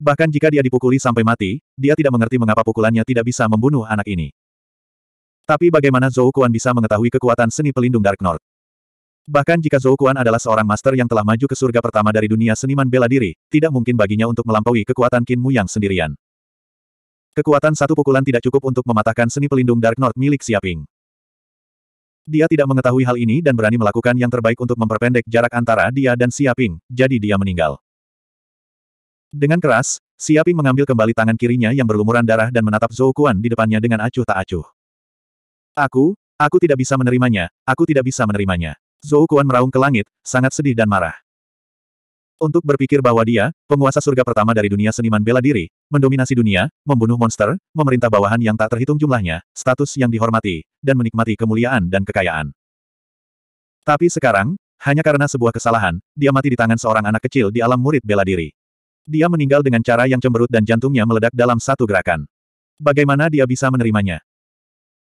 Bahkan jika dia dipukuli sampai mati, dia tidak mengerti mengapa pukulannya tidak bisa membunuh anak ini. Tapi bagaimana Zhou Kuan bisa mengetahui kekuatan seni pelindung Dark North? Bahkan jika Zhou Kuan adalah seorang master yang telah maju ke surga pertama dari dunia seniman bela diri, tidak mungkin baginya untuk melampaui kekuatan Qin Mu yang sendirian. Kekuatan satu pukulan tidak cukup untuk mematahkan seni pelindung Dark North milik Xiaping. Dia tidak mengetahui hal ini dan berani melakukan yang terbaik untuk memperpendek jarak antara dia dan Xiaping, jadi dia meninggal. Dengan keras, Xiaping mengambil kembali tangan kirinya yang berlumuran darah dan menatap Zhou Kuan di depannya dengan acuh tak acuh. Aku, aku tidak bisa menerimanya, aku tidak bisa menerimanya. Zhou Kuan meraung ke langit, sangat sedih dan marah. Untuk berpikir bahwa dia, penguasa surga pertama dari dunia seniman bela diri, mendominasi dunia, membunuh monster, memerintah bawahan yang tak terhitung jumlahnya, status yang dihormati, dan menikmati kemuliaan dan kekayaan. Tapi sekarang, hanya karena sebuah kesalahan, dia mati di tangan seorang anak kecil di alam murid bela diri. Dia meninggal dengan cara yang cemberut dan jantungnya meledak dalam satu gerakan. Bagaimana dia bisa menerimanya?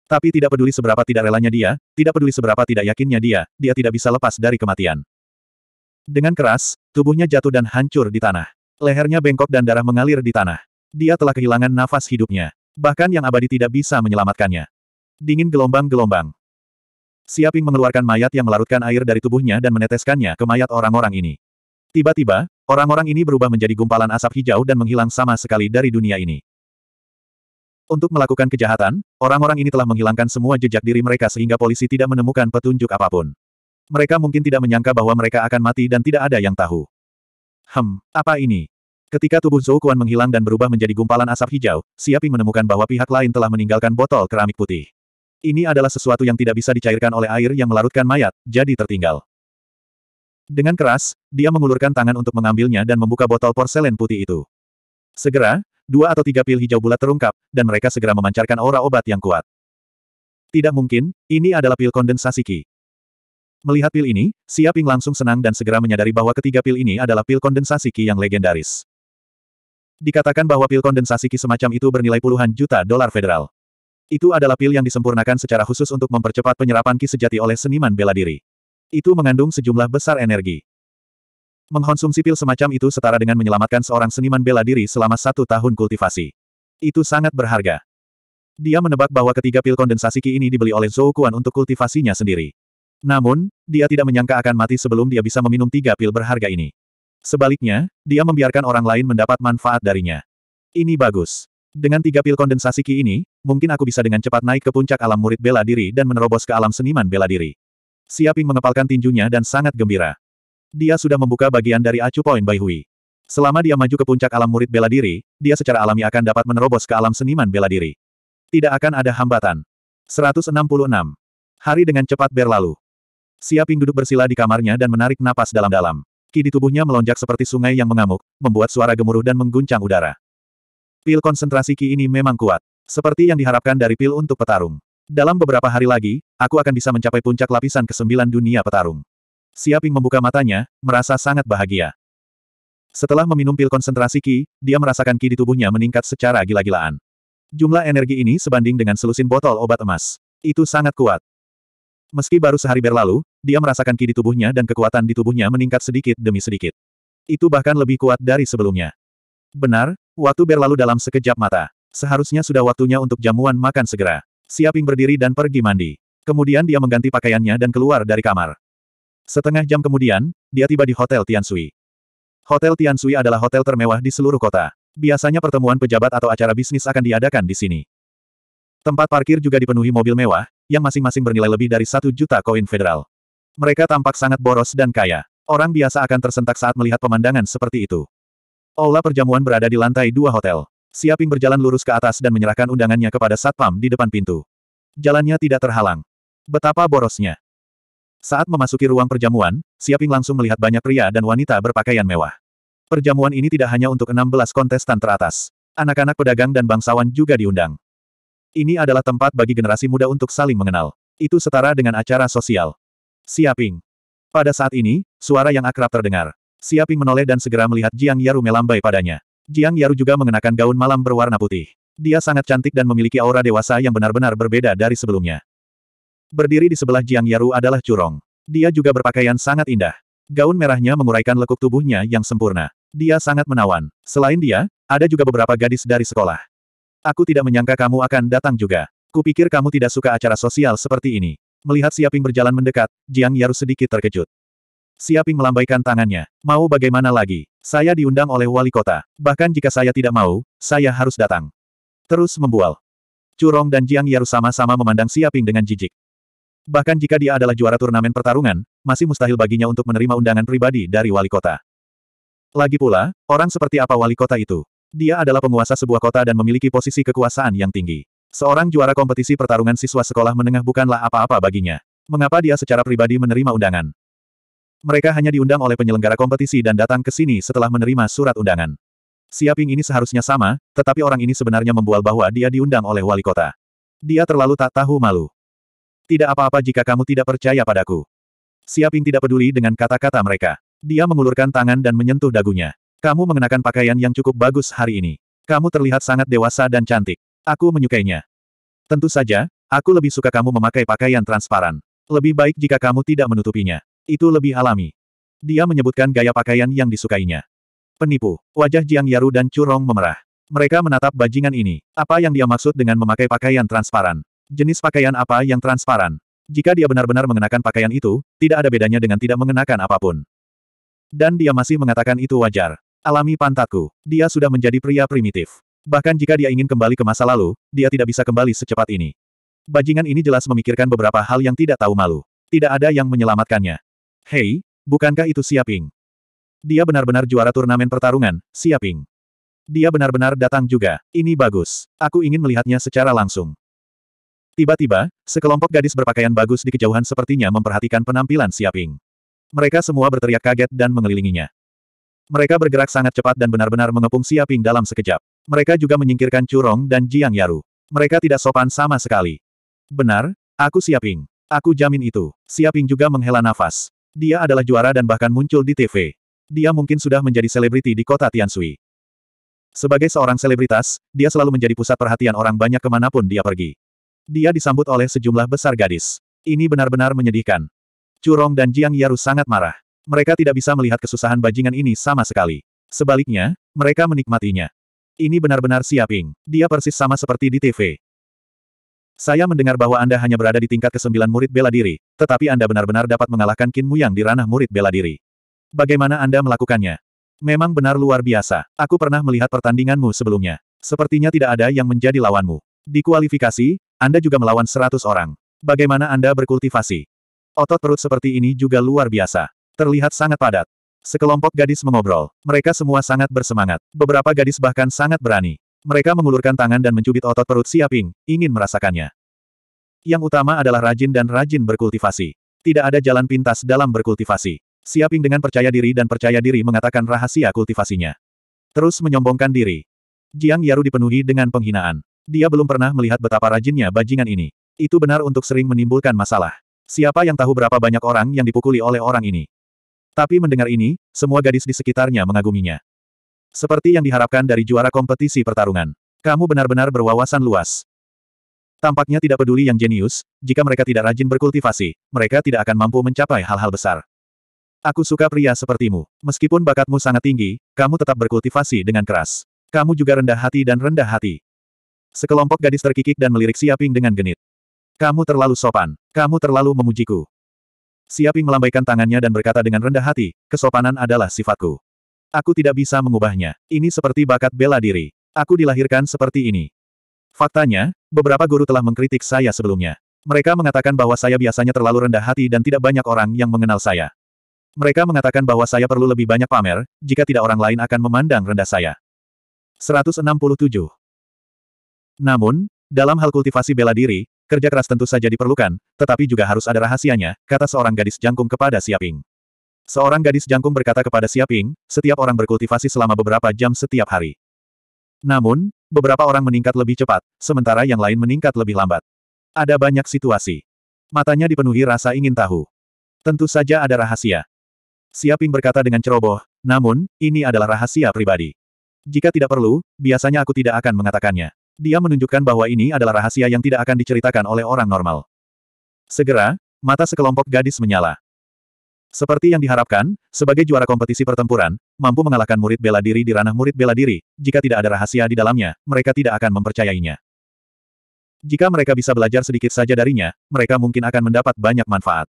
Tapi tidak peduli seberapa tidak relanya dia, tidak peduli seberapa tidak yakinnya dia, dia tidak bisa lepas dari kematian. Dengan keras, tubuhnya jatuh dan hancur di tanah. Lehernya bengkok dan darah mengalir di tanah. Dia telah kehilangan nafas hidupnya. Bahkan yang abadi tidak bisa menyelamatkannya. Dingin gelombang-gelombang. Siaping mengeluarkan mayat yang melarutkan air dari tubuhnya dan meneteskannya ke mayat orang-orang ini. Tiba-tiba, orang-orang ini berubah menjadi gumpalan asap hijau dan menghilang sama sekali dari dunia ini. Untuk melakukan kejahatan, orang-orang ini telah menghilangkan semua jejak diri mereka sehingga polisi tidak menemukan petunjuk apapun. Mereka mungkin tidak menyangka bahwa mereka akan mati dan tidak ada yang tahu. Hmm, apa ini? Ketika tubuh Zhou Kuan menghilang dan berubah menjadi gumpalan asap hijau, Siaping menemukan bahwa pihak lain telah meninggalkan botol keramik putih. Ini adalah sesuatu yang tidak bisa dicairkan oleh air yang melarutkan mayat, jadi tertinggal. Dengan keras, dia mengulurkan tangan untuk mengambilnya dan membuka botol porselen putih itu. Segera, dua atau tiga pil hijau bulat terungkap, dan mereka segera memancarkan aura obat yang kuat. Tidak mungkin, ini adalah pil kondensasi Ki. Melihat pil ini, Siaping langsung senang dan segera menyadari bahwa ketiga pil ini adalah pil kondensasi Ki yang legendaris. Dikatakan bahwa pil kondensasi Ki semacam itu bernilai puluhan juta dolar federal. Itu adalah pil yang disempurnakan secara khusus untuk mempercepat penyerapan Ki sejati oleh seniman bela diri. Itu mengandung sejumlah besar energi. Mengkonsumsi pil semacam itu setara dengan menyelamatkan seorang seniman bela diri selama satu tahun kultivasi. Itu sangat berharga. Dia menebak bahwa ketiga pil kondensasi ki ini dibeli oleh Zhou Kuan untuk kultivasinya sendiri. Namun, dia tidak menyangka akan mati sebelum dia bisa meminum tiga pil berharga ini. Sebaliknya, dia membiarkan orang lain mendapat manfaat darinya. Ini bagus. Dengan tiga pil kondensasi ki ini, mungkin aku bisa dengan cepat naik ke puncak alam murid bela diri dan menerobos ke alam seniman bela diri. Siaping mengepalkan tinjunya dan sangat gembira dia sudah membuka bagian dari acu poin Bai Hui. Selama dia maju ke puncak alam murid bela diri, dia secara alami akan dapat menerobos ke alam seniman bela diri. Tidak akan ada hambatan. 166. Hari dengan cepat berlalu. Siaping duduk bersila di kamarnya dan menarik napas dalam-dalam. Ki di tubuhnya melonjak seperti sungai yang mengamuk, membuat suara gemuruh dan mengguncang udara. Pil konsentrasi Ki ini memang kuat. Seperti yang diharapkan dari pil untuk petarung. Dalam beberapa hari lagi, aku akan bisa mencapai puncak lapisan ke-9 dunia petarung. Siaping membuka matanya, merasa sangat bahagia. Setelah meminum pil konsentrasi Ki, dia merasakan Ki di tubuhnya meningkat secara gila-gilaan. Jumlah energi ini sebanding dengan selusin botol obat emas. Itu sangat kuat. Meski baru sehari berlalu, dia merasakan Ki di tubuhnya dan kekuatan di tubuhnya meningkat sedikit demi sedikit. Itu bahkan lebih kuat dari sebelumnya. Benar, waktu berlalu dalam sekejap mata. Seharusnya sudah waktunya untuk jamuan makan segera. Siaping berdiri dan pergi mandi. Kemudian dia mengganti pakaiannya dan keluar dari kamar. Setengah jam kemudian, dia tiba di Hotel Tiansui. Hotel Tiansui adalah hotel termewah di seluruh kota. Biasanya pertemuan pejabat atau acara bisnis akan diadakan di sini. Tempat parkir juga dipenuhi mobil mewah, yang masing-masing bernilai lebih dari satu juta koin federal. Mereka tampak sangat boros dan kaya. Orang biasa akan tersentak saat melihat pemandangan seperti itu. Aula perjamuan berada di lantai dua hotel. Siaping berjalan lurus ke atas dan menyerahkan undangannya kepada Satpam di depan pintu. Jalannya tidak terhalang. Betapa borosnya. Saat memasuki ruang perjamuan, Siaping langsung melihat banyak pria dan wanita berpakaian mewah. Perjamuan ini tidak hanya untuk 16 kontestan teratas. Anak-anak pedagang dan bangsawan juga diundang. Ini adalah tempat bagi generasi muda untuk saling mengenal. Itu setara dengan acara sosial. Siaping. Pada saat ini, suara yang akrab terdengar. Siaping menoleh dan segera melihat Jiang Yaru melambai padanya. Jiang Yaru juga mengenakan gaun malam berwarna putih. Dia sangat cantik dan memiliki aura dewasa yang benar-benar berbeda dari sebelumnya. Berdiri di sebelah Jiang Yaru adalah Curong. Dia juga berpakaian sangat indah. Gaun merahnya menguraikan lekuk tubuhnya yang sempurna. Dia sangat menawan. Selain dia, ada juga beberapa gadis dari sekolah. Aku tidak menyangka kamu akan datang juga. Kupikir kamu tidak suka acara sosial seperti ini. Melihat Siaping berjalan mendekat, Jiang Yaru sedikit terkejut. Siaping melambaikan tangannya. Mau bagaimana lagi? Saya diundang oleh wali kota. Bahkan jika saya tidak mau, saya harus datang. Terus membual. Curong dan Jiang Yaru sama-sama memandang Siaping dengan jijik. Bahkan jika dia adalah juara turnamen pertarungan, masih mustahil baginya untuk menerima undangan pribadi dari wali kota. Lagi pula, orang seperti apa wali kota itu? Dia adalah penguasa sebuah kota dan memiliki posisi kekuasaan yang tinggi. Seorang juara kompetisi pertarungan siswa sekolah menengah bukanlah apa-apa baginya. Mengapa dia secara pribadi menerima undangan? Mereka hanya diundang oleh penyelenggara kompetisi dan datang ke sini setelah menerima surat undangan. Siaping ini seharusnya sama, tetapi orang ini sebenarnya membual bahwa dia diundang oleh wali kota. Dia terlalu tak tahu malu. Tidak apa-apa jika kamu tidak percaya padaku. Siaping tidak peduli dengan kata-kata mereka. Dia mengulurkan tangan dan menyentuh dagunya. Kamu mengenakan pakaian yang cukup bagus hari ini. Kamu terlihat sangat dewasa dan cantik. Aku menyukainya. Tentu saja, aku lebih suka kamu memakai pakaian transparan. Lebih baik jika kamu tidak menutupinya. Itu lebih alami. Dia menyebutkan gaya pakaian yang disukainya. Penipu. Wajah Jiang Yaru dan Curong memerah. Mereka menatap bajingan ini. Apa yang dia maksud dengan memakai pakaian transparan? Jenis pakaian apa yang transparan? Jika dia benar-benar mengenakan pakaian itu, tidak ada bedanya dengan tidak mengenakan apapun. Dan dia masih mengatakan itu wajar. Alami pantaku, dia sudah menjadi pria primitif. Bahkan jika dia ingin kembali ke masa lalu, dia tidak bisa kembali secepat ini. Bajingan ini jelas memikirkan beberapa hal yang tidak tahu malu. Tidak ada yang menyelamatkannya. Hei, bukankah itu Siaping? Dia benar-benar juara turnamen pertarungan, Siaping. Dia benar-benar datang juga. Ini bagus. Aku ingin melihatnya secara langsung. Tiba-tiba, sekelompok gadis berpakaian bagus di kejauhan sepertinya memperhatikan penampilan Siaping. Mereka semua berteriak kaget dan mengelilinginya. Mereka bergerak sangat cepat dan benar-benar mengepung Siaping dalam sekejap. Mereka juga menyingkirkan Curong dan Jiang Yaru. Mereka tidak sopan sama sekali. Benar, aku Siaping. Aku jamin itu. Siaping juga menghela nafas. Dia adalah juara dan bahkan muncul di TV. Dia mungkin sudah menjadi selebriti di kota Tiansui. Sebagai seorang selebritas, dia selalu menjadi pusat perhatian orang banyak kemanapun dia pergi. Dia disambut oleh sejumlah besar gadis. Ini benar-benar menyedihkan. Curong dan Jiang Yaru sangat marah. Mereka tidak bisa melihat kesusahan bajingan ini sama sekali. Sebaliknya, mereka menikmatinya. Ini benar-benar siaping. Dia persis sama seperti di TV. Saya mendengar bahwa Anda hanya berada di tingkat ke-9 murid bela diri, tetapi Anda benar-benar dapat mengalahkan Qin Yang di ranah murid bela diri. Bagaimana Anda melakukannya? Memang benar luar biasa. Aku pernah melihat pertandinganmu sebelumnya. Sepertinya tidak ada yang menjadi lawanmu. Di kualifikasi, Anda juga melawan 100 orang. Bagaimana Anda berkultivasi? Otot perut seperti ini juga luar biasa. Terlihat sangat padat. Sekelompok gadis mengobrol. Mereka semua sangat bersemangat. Beberapa gadis bahkan sangat berani. Mereka mengulurkan tangan dan mencubit otot perut Siaping, ingin merasakannya. Yang utama adalah rajin dan rajin berkultivasi. Tidak ada jalan pintas dalam berkultivasi. Siaping dengan percaya diri dan percaya diri mengatakan rahasia kultivasinya. Terus menyombongkan diri. Jiang Yaru dipenuhi dengan penghinaan. Dia belum pernah melihat betapa rajinnya bajingan ini. Itu benar untuk sering menimbulkan masalah. Siapa yang tahu berapa banyak orang yang dipukuli oleh orang ini? Tapi mendengar ini, semua gadis di sekitarnya mengaguminya. Seperti yang diharapkan dari juara kompetisi pertarungan. Kamu benar-benar berwawasan luas. Tampaknya tidak peduli yang jenius, jika mereka tidak rajin berkultivasi, mereka tidak akan mampu mencapai hal-hal besar. Aku suka pria sepertimu. Meskipun bakatmu sangat tinggi, kamu tetap berkultivasi dengan keras. Kamu juga rendah hati dan rendah hati. Sekelompok gadis terkikik dan melirik Siaping dengan genit. Kamu terlalu sopan. Kamu terlalu memujiku. Siaping melambaikan tangannya dan berkata dengan rendah hati, kesopanan adalah sifatku. Aku tidak bisa mengubahnya. Ini seperti bakat bela diri. Aku dilahirkan seperti ini. Faktanya, beberapa guru telah mengkritik saya sebelumnya. Mereka mengatakan bahwa saya biasanya terlalu rendah hati dan tidak banyak orang yang mengenal saya. Mereka mengatakan bahwa saya perlu lebih banyak pamer, jika tidak orang lain akan memandang rendah saya. 167. Namun, dalam hal kultivasi bela diri, kerja keras tentu saja diperlukan, tetapi juga harus ada rahasianya, kata seorang gadis jangkung kepada Siaping. Seorang gadis jangkung berkata kepada Siaping, setiap orang berkultivasi selama beberapa jam setiap hari. Namun, beberapa orang meningkat lebih cepat, sementara yang lain meningkat lebih lambat. Ada banyak situasi. Matanya dipenuhi rasa ingin tahu. Tentu saja ada rahasia. Siaping berkata dengan ceroboh, namun, ini adalah rahasia pribadi. Jika tidak perlu, biasanya aku tidak akan mengatakannya. Dia menunjukkan bahwa ini adalah rahasia yang tidak akan diceritakan oleh orang normal. Segera, mata sekelompok gadis menyala. Seperti yang diharapkan, sebagai juara kompetisi pertempuran, mampu mengalahkan murid bela diri di ranah murid bela diri, jika tidak ada rahasia di dalamnya, mereka tidak akan mempercayainya. Jika mereka bisa belajar sedikit saja darinya, mereka mungkin akan mendapat banyak manfaat.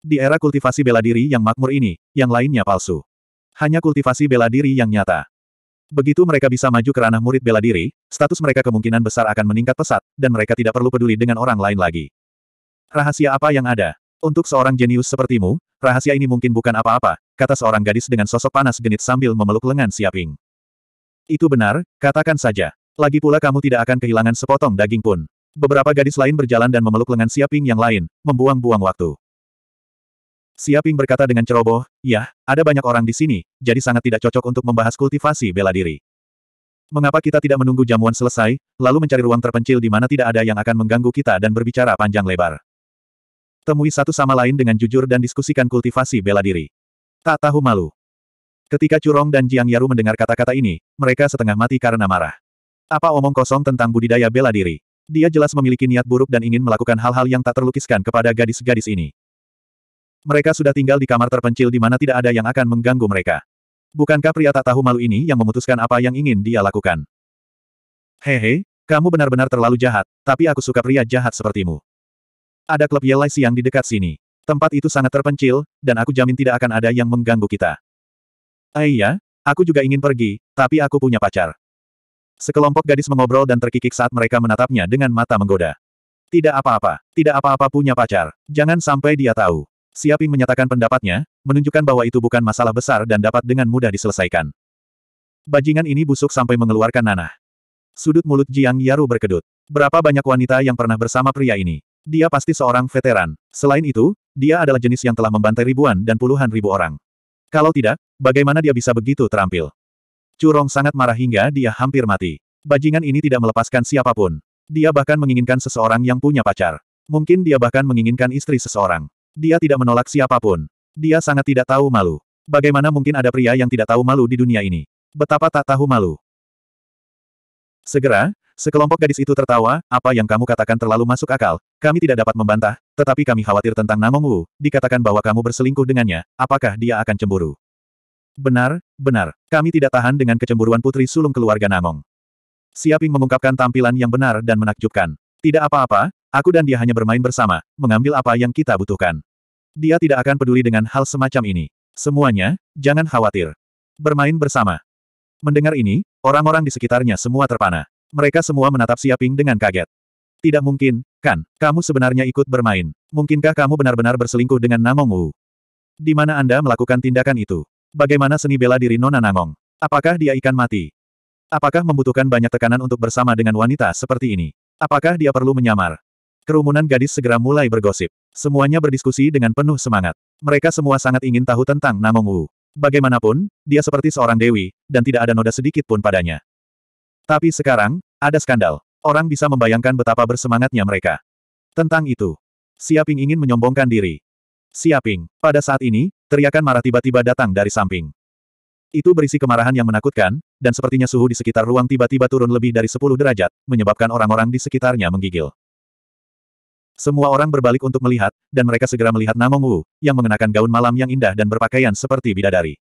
Di era kultivasi bela diri yang makmur ini, yang lainnya palsu. Hanya kultivasi bela diri yang nyata. Begitu mereka bisa maju ke ranah murid bela diri, status mereka kemungkinan besar akan meningkat pesat, dan mereka tidak perlu peduli dengan orang lain lagi. Rahasia apa yang ada? Untuk seorang jenius sepertimu, rahasia ini mungkin bukan apa-apa, kata seorang gadis dengan sosok panas genit sambil memeluk lengan Siaping. Itu benar, katakan saja. Lagi pula kamu tidak akan kehilangan sepotong daging pun. Beberapa gadis lain berjalan dan memeluk lengan Siaping yang lain, membuang-buang waktu. Siaping berkata dengan ceroboh, ya, ada banyak orang di sini, jadi sangat tidak cocok untuk membahas kultivasi bela diri. Mengapa kita tidak menunggu jamuan selesai, lalu mencari ruang terpencil di mana tidak ada yang akan mengganggu kita dan berbicara panjang lebar? Temui satu sama lain dengan jujur dan diskusikan kultivasi bela diri. Tak tahu malu. Ketika Curong dan Jiang Yaru mendengar kata-kata ini, mereka setengah mati karena marah. Apa omong kosong tentang budidaya bela diri? Dia jelas memiliki niat buruk dan ingin melakukan hal-hal yang tak terlukiskan kepada gadis-gadis ini. Mereka sudah tinggal di kamar terpencil di mana tidak ada yang akan mengganggu mereka. Bukankah pria tak tahu malu ini yang memutuskan apa yang ingin dia lakukan? Hehe, kamu benar-benar terlalu jahat, tapi aku suka pria jahat sepertimu. Ada klub Yelai siang di dekat sini. Tempat itu sangat terpencil, dan aku jamin tidak akan ada yang mengganggu kita. Ah, iya, aku juga ingin pergi, tapi aku punya pacar. Sekelompok gadis mengobrol dan terkikik saat mereka menatapnya dengan mata menggoda. Tidak apa-apa, tidak apa-apa punya pacar, jangan sampai dia tahu. Siaping menyatakan pendapatnya, menunjukkan bahwa itu bukan masalah besar dan dapat dengan mudah diselesaikan. Bajingan ini busuk sampai mengeluarkan nanah. Sudut mulut Jiang Yaru berkedut. Berapa banyak wanita yang pernah bersama pria ini? Dia pasti seorang veteran. Selain itu, dia adalah jenis yang telah membantai ribuan dan puluhan ribu orang. Kalau tidak, bagaimana dia bisa begitu terampil? Curong sangat marah hingga dia hampir mati. Bajingan ini tidak melepaskan siapapun. Dia bahkan menginginkan seseorang yang punya pacar. Mungkin dia bahkan menginginkan istri seseorang. Dia tidak menolak siapapun. Dia sangat tidak tahu malu. Bagaimana mungkin ada pria yang tidak tahu malu di dunia ini? Betapa tak tahu malu. Segera, sekelompok gadis itu tertawa, apa yang kamu katakan terlalu masuk akal, kami tidak dapat membantah, tetapi kami khawatir tentang Namong Wu, dikatakan bahwa kamu berselingkuh dengannya, apakah dia akan cemburu? Benar, benar, kami tidak tahan dengan kecemburuan putri sulung keluarga Namong. Siaping mengungkapkan tampilan yang benar dan menakjubkan. Tidak apa-apa, Aku dan dia hanya bermain bersama, mengambil apa yang kita butuhkan. Dia tidak akan peduli dengan hal semacam ini. Semuanya, jangan khawatir. Bermain bersama. Mendengar ini, orang-orang di sekitarnya semua terpana. Mereka semua menatap Siaping dengan kaget. Tidak mungkin, kan, kamu sebenarnya ikut bermain. Mungkinkah kamu benar-benar berselingkuh dengan Namong Wu? Di mana Anda melakukan tindakan itu? Bagaimana seni bela diri Nona Namong? Apakah dia ikan mati? Apakah membutuhkan banyak tekanan untuk bersama dengan wanita seperti ini? Apakah dia perlu menyamar? Kerumunan gadis segera mulai bergosip. Semuanya berdiskusi dengan penuh semangat. Mereka semua sangat ingin tahu tentang Namong Wu. Bagaimanapun, dia seperti seorang dewi, dan tidak ada noda sedikit pun padanya. Tapi sekarang, ada skandal. Orang bisa membayangkan betapa bersemangatnya mereka. Tentang itu, Siaping ingin menyombongkan diri. Siaping, pada saat ini, teriakan marah tiba-tiba datang dari samping. Itu berisi kemarahan yang menakutkan, dan sepertinya suhu di sekitar ruang tiba-tiba turun lebih dari 10 derajat, menyebabkan orang-orang di sekitarnya menggigil. Semua orang berbalik untuk melihat, dan mereka segera melihat Namong Wu, yang mengenakan gaun malam yang indah dan berpakaian seperti bidadari.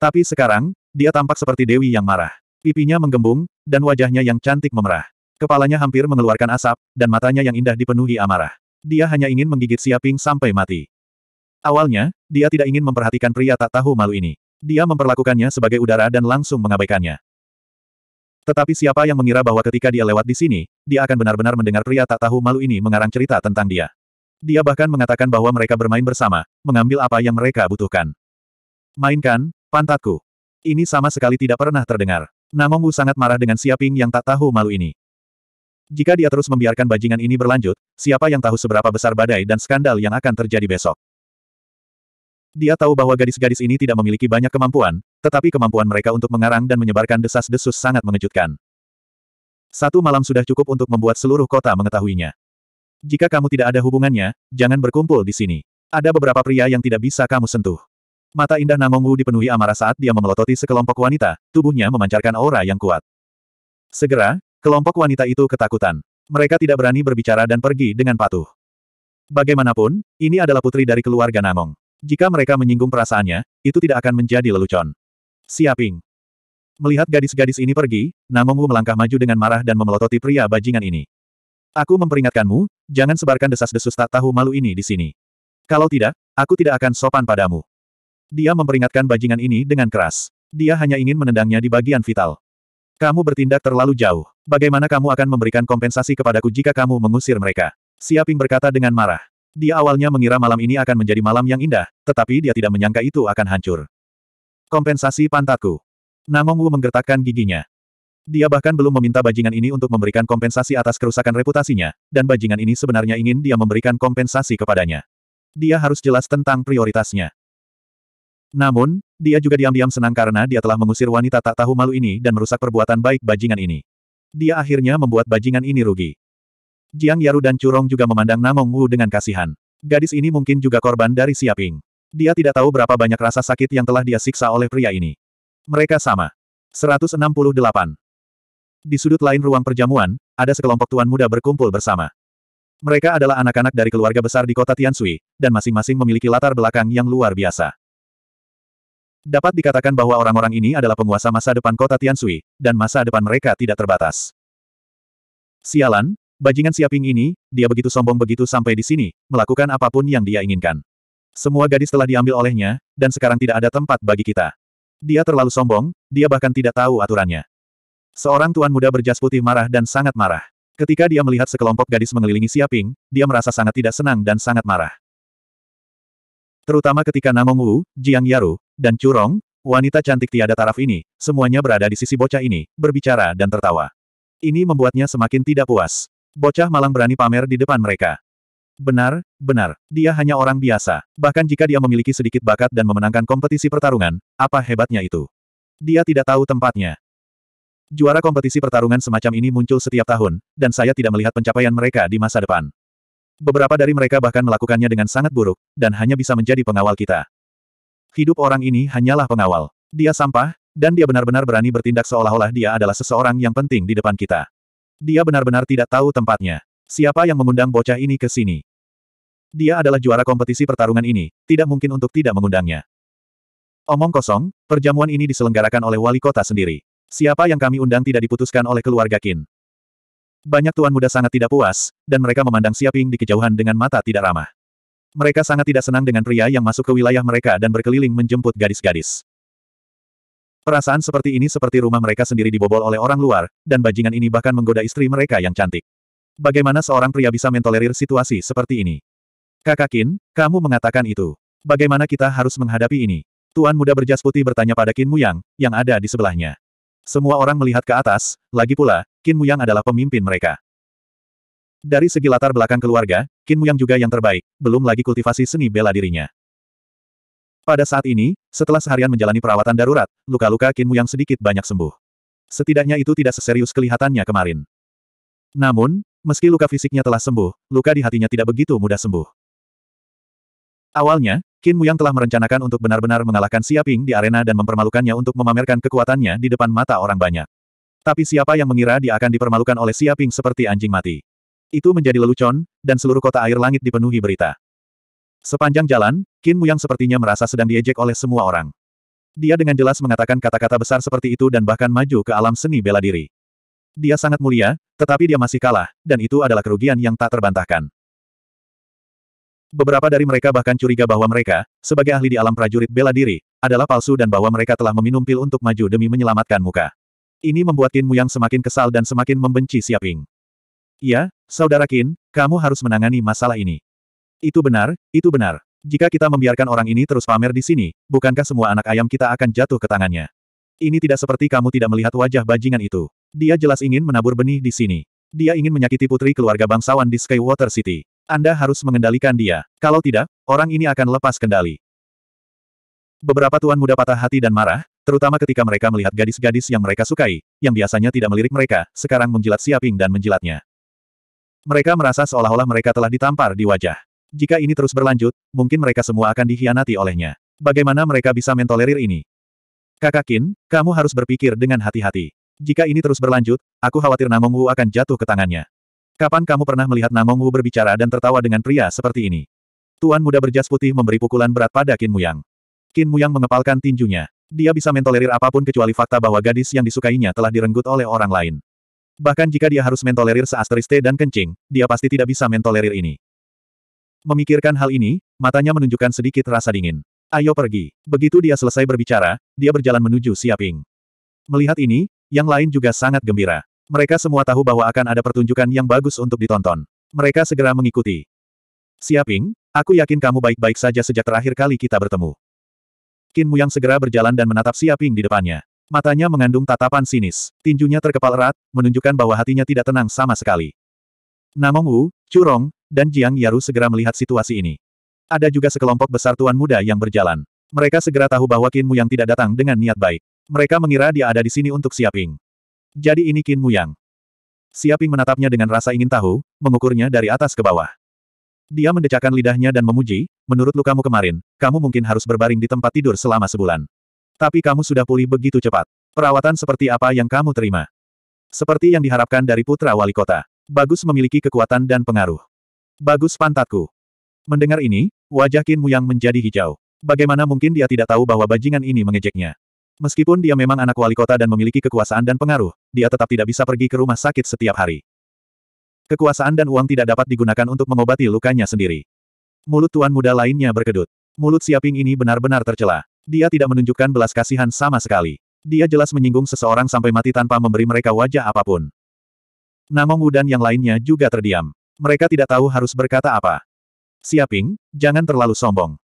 Tapi sekarang, dia tampak seperti Dewi yang marah. Pipinya menggembung, dan wajahnya yang cantik memerah. Kepalanya hampir mengeluarkan asap, dan matanya yang indah dipenuhi amarah. Dia hanya ingin menggigit Siaping sampai mati. Awalnya, dia tidak ingin memperhatikan pria tak tahu malu ini. Dia memperlakukannya sebagai udara dan langsung mengabaikannya. Tetapi siapa yang mengira bahwa ketika dia lewat di sini, dia akan benar-benar mendengar pria tak tahu malu ini mengarang cerita tentang dia. Dia bahkan mengatakan bahwa mereka bermain bersama, mengambil apa yang mereka butuhkan. Mainkan, pantatku. Ini sama sekali tidak pernah terdengar. Namong Wu sangat marah dengan Siaping yang tak tahu malu ini. Jika dia terus membiarkan bajingan ini berlanjut, siapa yang tahu seberapa besar badai dan skandal yang akan terjadi besok. Dia tahu bahwa gadis-gadis ini tidak memiliki banyak kemampuan, tetapi kemampuan mereka untuk mengarang dan menyebarkan desas-desus sangat mengejutkan. Satu malam sudah cukup untuk membuat seluruh kota mengetahuinya. Jika kamu tidak ada hubungannya, jangan berkumpul di sini. Ada beberapa pria yang tidak bisa kamu sentuh. Mata indah Wu dipenuhi amarah saat dia memelototi sekelompok wanita, tubuhnya memancarkan aura yang kuat. Segera, kelompok wanita itu ketakutan. Mereka tidak berani berbicara dan pergi dengan patuh. Bagaimanapun, ini adalah putri dari keluarga Namong. Jika mereka menyinggung perasaannya, itu tidak akan menjadi lelucon. Siaping. Melihat gadis-gadis ini pergi, Namongwu melangkah maju dengan marah dan memelototi pria bajingan ini. Aku memperingatkanmu, jangan sebarkan desas-desus tak tahu malu ini di sini. Kalau tidak, aku tidak akan sopan padamu. Dia memperingatkan bajingan ini dengan keras. Dia hanya ingin menendangnya di bagian vital. Kamu bertindak terlalu jauh. Bagaimana kamu akan memberikan kompensasi kepadaku jika kamu mengusir mereka? Siaping berkata dengan marah. Dia awalnya mengira malam ini akan menjadi malam yang indah, tetapi dia tidak menyangka itu akan hancur. Kompensasi pantatku. Nangong Wu menggertakkan giginya. Dia bahkan belum meminta bajingan ini untuk memberikan kompensasi atas kerusakan reputasinya, dan bajingan ini sebenarnya ingin dia memberikan kompensasi kepadanya. Dia harus jelas tentang prioritasnya. Namun, dia juga diam-diam senang karena dia telah mengusir wanita tak tahu malu ini dan merusak perbuatan baik bajingan ini. Dia akhirnya membuat bajingan ini rugi. Jiang Yaru dan Curong juga memandang Namong Wu dengan kasihan. Gadis ini mungkin juga korban dari Siaping. Dia tidak tahu berapa banyak rasa sakit yang telah dia siksa oleh pria ini. Mereka sama. 168. Di sudut lain ruang perjamuan, ada sekelompok tuan muda berkumpul bersama. Mereka adalah anak-anak dari keluarga besar di kota Tiansui, dan masing-masing memiliki latar belakang yang luar biasa. Dapat dikatakan bahwa orang-orang ini adalah penguasa masa depan kota Tiansui, dan masa depan mereka tidak terbatas. Sialan, Bajingan Siaping ini, dia begitu sombong begitu sampai di sini, melakukan apapun yang dia inginkan. Semua gadis telah diambil olehnya, dan sekarang tidak ada tempat bagi kita. Dia terlalu sombong, dia bahkan tidak tahu aturannya. Seorang tuan muda berjas putih marah dan sangat marah. Ketika dia melihat sekelompok gadis mengelilingi Siaping, dia merasa sangat tidak senang dan sangat marah. Terutama ketika Namong Wu, Jiang Yaru, dan Curong, wanita cantik tiada taraf ini, semuanya berada di sisi bocah ini, berbicara dan tertawa. Ini membuatnya semakin tidak puas. Bocah malang berani pamer di depan mereka. Benar, benar, dia hanya orang biasa. Bahkan jika dia memiliki sedikit bakat dan memenangkan kompetisi pertarungan, apa hebatnya itu? Dia tidak tahu tempatnya. Juara kompetisi pertarungan semacam ini muncul setiap tahun, dan saya tidak melihat pencapaian mereka di masa depan. Beberapa dari mereka bahkan melakukannya dengan sangat buruk, dan hanya bisa menjadi pengawal kita. Hidup orang ini hanyalah pengawal. Dia sampah, dan dia benar-benar berani bertindak seolah-olah dia adalah seseorang yang penting di depan kita. Dia benar-benar tidak tahu tempatnya. Siapa yang mengundang bocah ini ke sini? Dia adalah juara kompetisi pertarungan ini, tidak mungkin untuk tidak mengundangnya. Omong kosong, perjamuan ini diselenggarakan oleh wali kota sendiri. Siapa yang kami undang tidak diputuskan oleh keluarga Qin. Banyak tuan muda sangat tidak puas, dan mereka memandang Siaping di kejauhan dengan mata tidak ramah. Mereka sangat tidak senang dengan pria yang masuk ke wilayah mereka dan berkeliling menjemput gadis-gadis. Perasaan seperti ini seperti rumah mereka sendiri dibobol oleh orang luar, dan bajingan ini bahkan menggoda istri mereka yang cantik. Bagaimana seorang pria bisa mentolerir situasi seperti ini? Kakak Kin, kamu mengatakan itu. Bagaimana kita harus menghadapi ini? Tuan muda berjas putih bertanya pada Kin Muyang, yang ada di sebelahnya. Semua orang melihat ke atas, lagi pula, Kin Muyang adalah pemimpin mereka. Dari segi latar belakang keluarga, Kin Muyang juga yang terbaik, belum lagi kultivasi seni bela dirinya. Pada saat ini, setelah seharian menjalani perawatan darurat, luka-luka Kinmu yang sedikit banyak sembuh. Setidaknya itu tidak seserius kelihatannya kemarin. Namun, meski luka fisiknya telah sembuh, luka di hatinya tidak begitu mudah sembuh. Awalnya, Kinmu yang telah merencanakan untuk benar-benar mengalahkan Siaping di arena dan mempermalukannya untuk memamerkan kekuatannya di depan mata orang banyak. Tapi siapa yang mengira dia akan dipermalukan oleh Siaping seperti anjing mati? Itu menjadi lelucon, dan seluruh kota air langit dipenuhi berita. Sepanjang jalan, Qin yang sepertinya merasa sedang diejek oleh semua orang. Dia dengan jelas mengatakan kata-kata besar seperti itu dan bahkan maju ke alam seni bela diri. Dia sangat mulia, tetapi dia masih kalah, dan itu adalah kerugian yang tak terbantahkan. Beberapa dari mereka bahkan curiga bahwa mereka, sebagai ahli di alam prajurit bela diri, adalah palsu dan bahwa mereka telah meminum pil untuk maju demi menyelamatkan muka. Ini membuat Qin yang semakin kesal dan semakin membenci Siaping. Ya, Saudara Qin, kamu harus menangani masalah ini. Itu benar, itu benar. Jika kita membiarkan orang ini terus pamer di sini, bukankah semua anak ayam kita akan jatuh ke tangannya? Ini tidak seperti kamu tidak melihat wajah bajingan itu. Dia jelas ingin menabur benih di sini. Dia ingin menyakiti putri keluarga bangsawan di Skywater City. Anda harus mengendalikan dia. Kalau tidak, orang ini akan lepas kendali. Beberapa tuan muda patah hati dan marah, terutama ketika mereka melihat gadis-gadis yang mereka sukai, yang biasanya tidak melirik mereka, sekarang menjilat Siaping dan menjilatnya. Mereka merasa seolah-olah mereka telah ditampar di wajah. Jika ini terus berlanjut, mungkin mereka semua akan dihianati olehnya. Bagaimana mereka bisa mentolerir ini? Kakak Kin, kamu harus berpikir dengan hati-hati. Jika ini terus berlanjut, aku khawatir Namong Wu akan jatuh ke tangannya. Kapan kamu pernah melihat Namong Wu berbicara dan tertawa dengan pria seperti ini? Tuan muda berjas putih memberi pukulan berat pada Yang. Muyang. Mu Muyang mengepalkan tinjunya. Dia bisa mentolerir apapun kecuali fakta bahwa gadis yang disukainya telah direnggut oleh orang lain. Bahkan jika dia harus mentolerir seasteriste dan kencing, dia pasti tidak bisa mentolerir ini. Memikirkan hal ini, matanya menunjukkan sedikit rasa dingin. Ayo pergi. Begitu dia selesai berbicara, dia berjalan menuju Siaping. Melihat ini, yang lain juga sangat gembira. Mereka semua tahu bahwa akan ada pertunjukan yang bagus untuk ditonton. Mereka segera mengikuti. Siaping, aku yakin kamu baik-baik saja sejak terakhir kali kita bertemu. Qin yang segera berjalan dan menatap Siaping di depannya. Matanya mengandung tatapan sinis. Tinjunya terkepal erat, menunjukkan bahwa hatinya tidak tenang sama sekali. Namong Wu, Curong, dan Jiang Yaru segera melihat situasi ini. Ada juga sekelompok besar tuan muda yang berjalan. Mereka segera tahu bahwa Qin Mu yang tidak datang dengan niat baik. Mereka mengira dia ada di sini untuk Siaping. Jadi ini Qin Mu yang. Siaping menatapnya dengan rasa ingin tahu, mengukurnya dari atas ke bawah. Dia mendecakkan lidahnya dan memuji, menurut lukamu kemarin, kamu mungkin harus berbaring di tempat tidur selama sebulan. Tapi kamu sudah pulih begitu cepat. Perawatan seperti apa yang kamu terima? Seperti yang diharapkan dari putra wali kota. Bagus memiliki kekuatan dan pengaruh. Bagus pantatku. Mendengar ini, wajah Qin Muyang menjadi hijau. Bagaimana mungkin dia tidak tahu bahwa bajingan ini mengejeknya? Meskipun dia memang anak wali kota dan memiliki kekuasaan dan pengaruh, dia tetap tidak bisa pergi ke rumah sakit setiap hari. Kekuasaan dan uang tidak dapat digunakan untuk mengobati lukanya sendiri. Mulut tuan muda lainnya berkedut. Mulut Siaping ini benar-benar tercela. Dia tidak menunjukkan belas kasihan sama sekali. Dia jelas menyinggung seseorang sampai mati tanpa memberi mereka wajah apapun. Namong Wudan yang lainnya juga terdiam mereka tidak tahu harus berkata apa. Siaping, jangan terlalu sombong.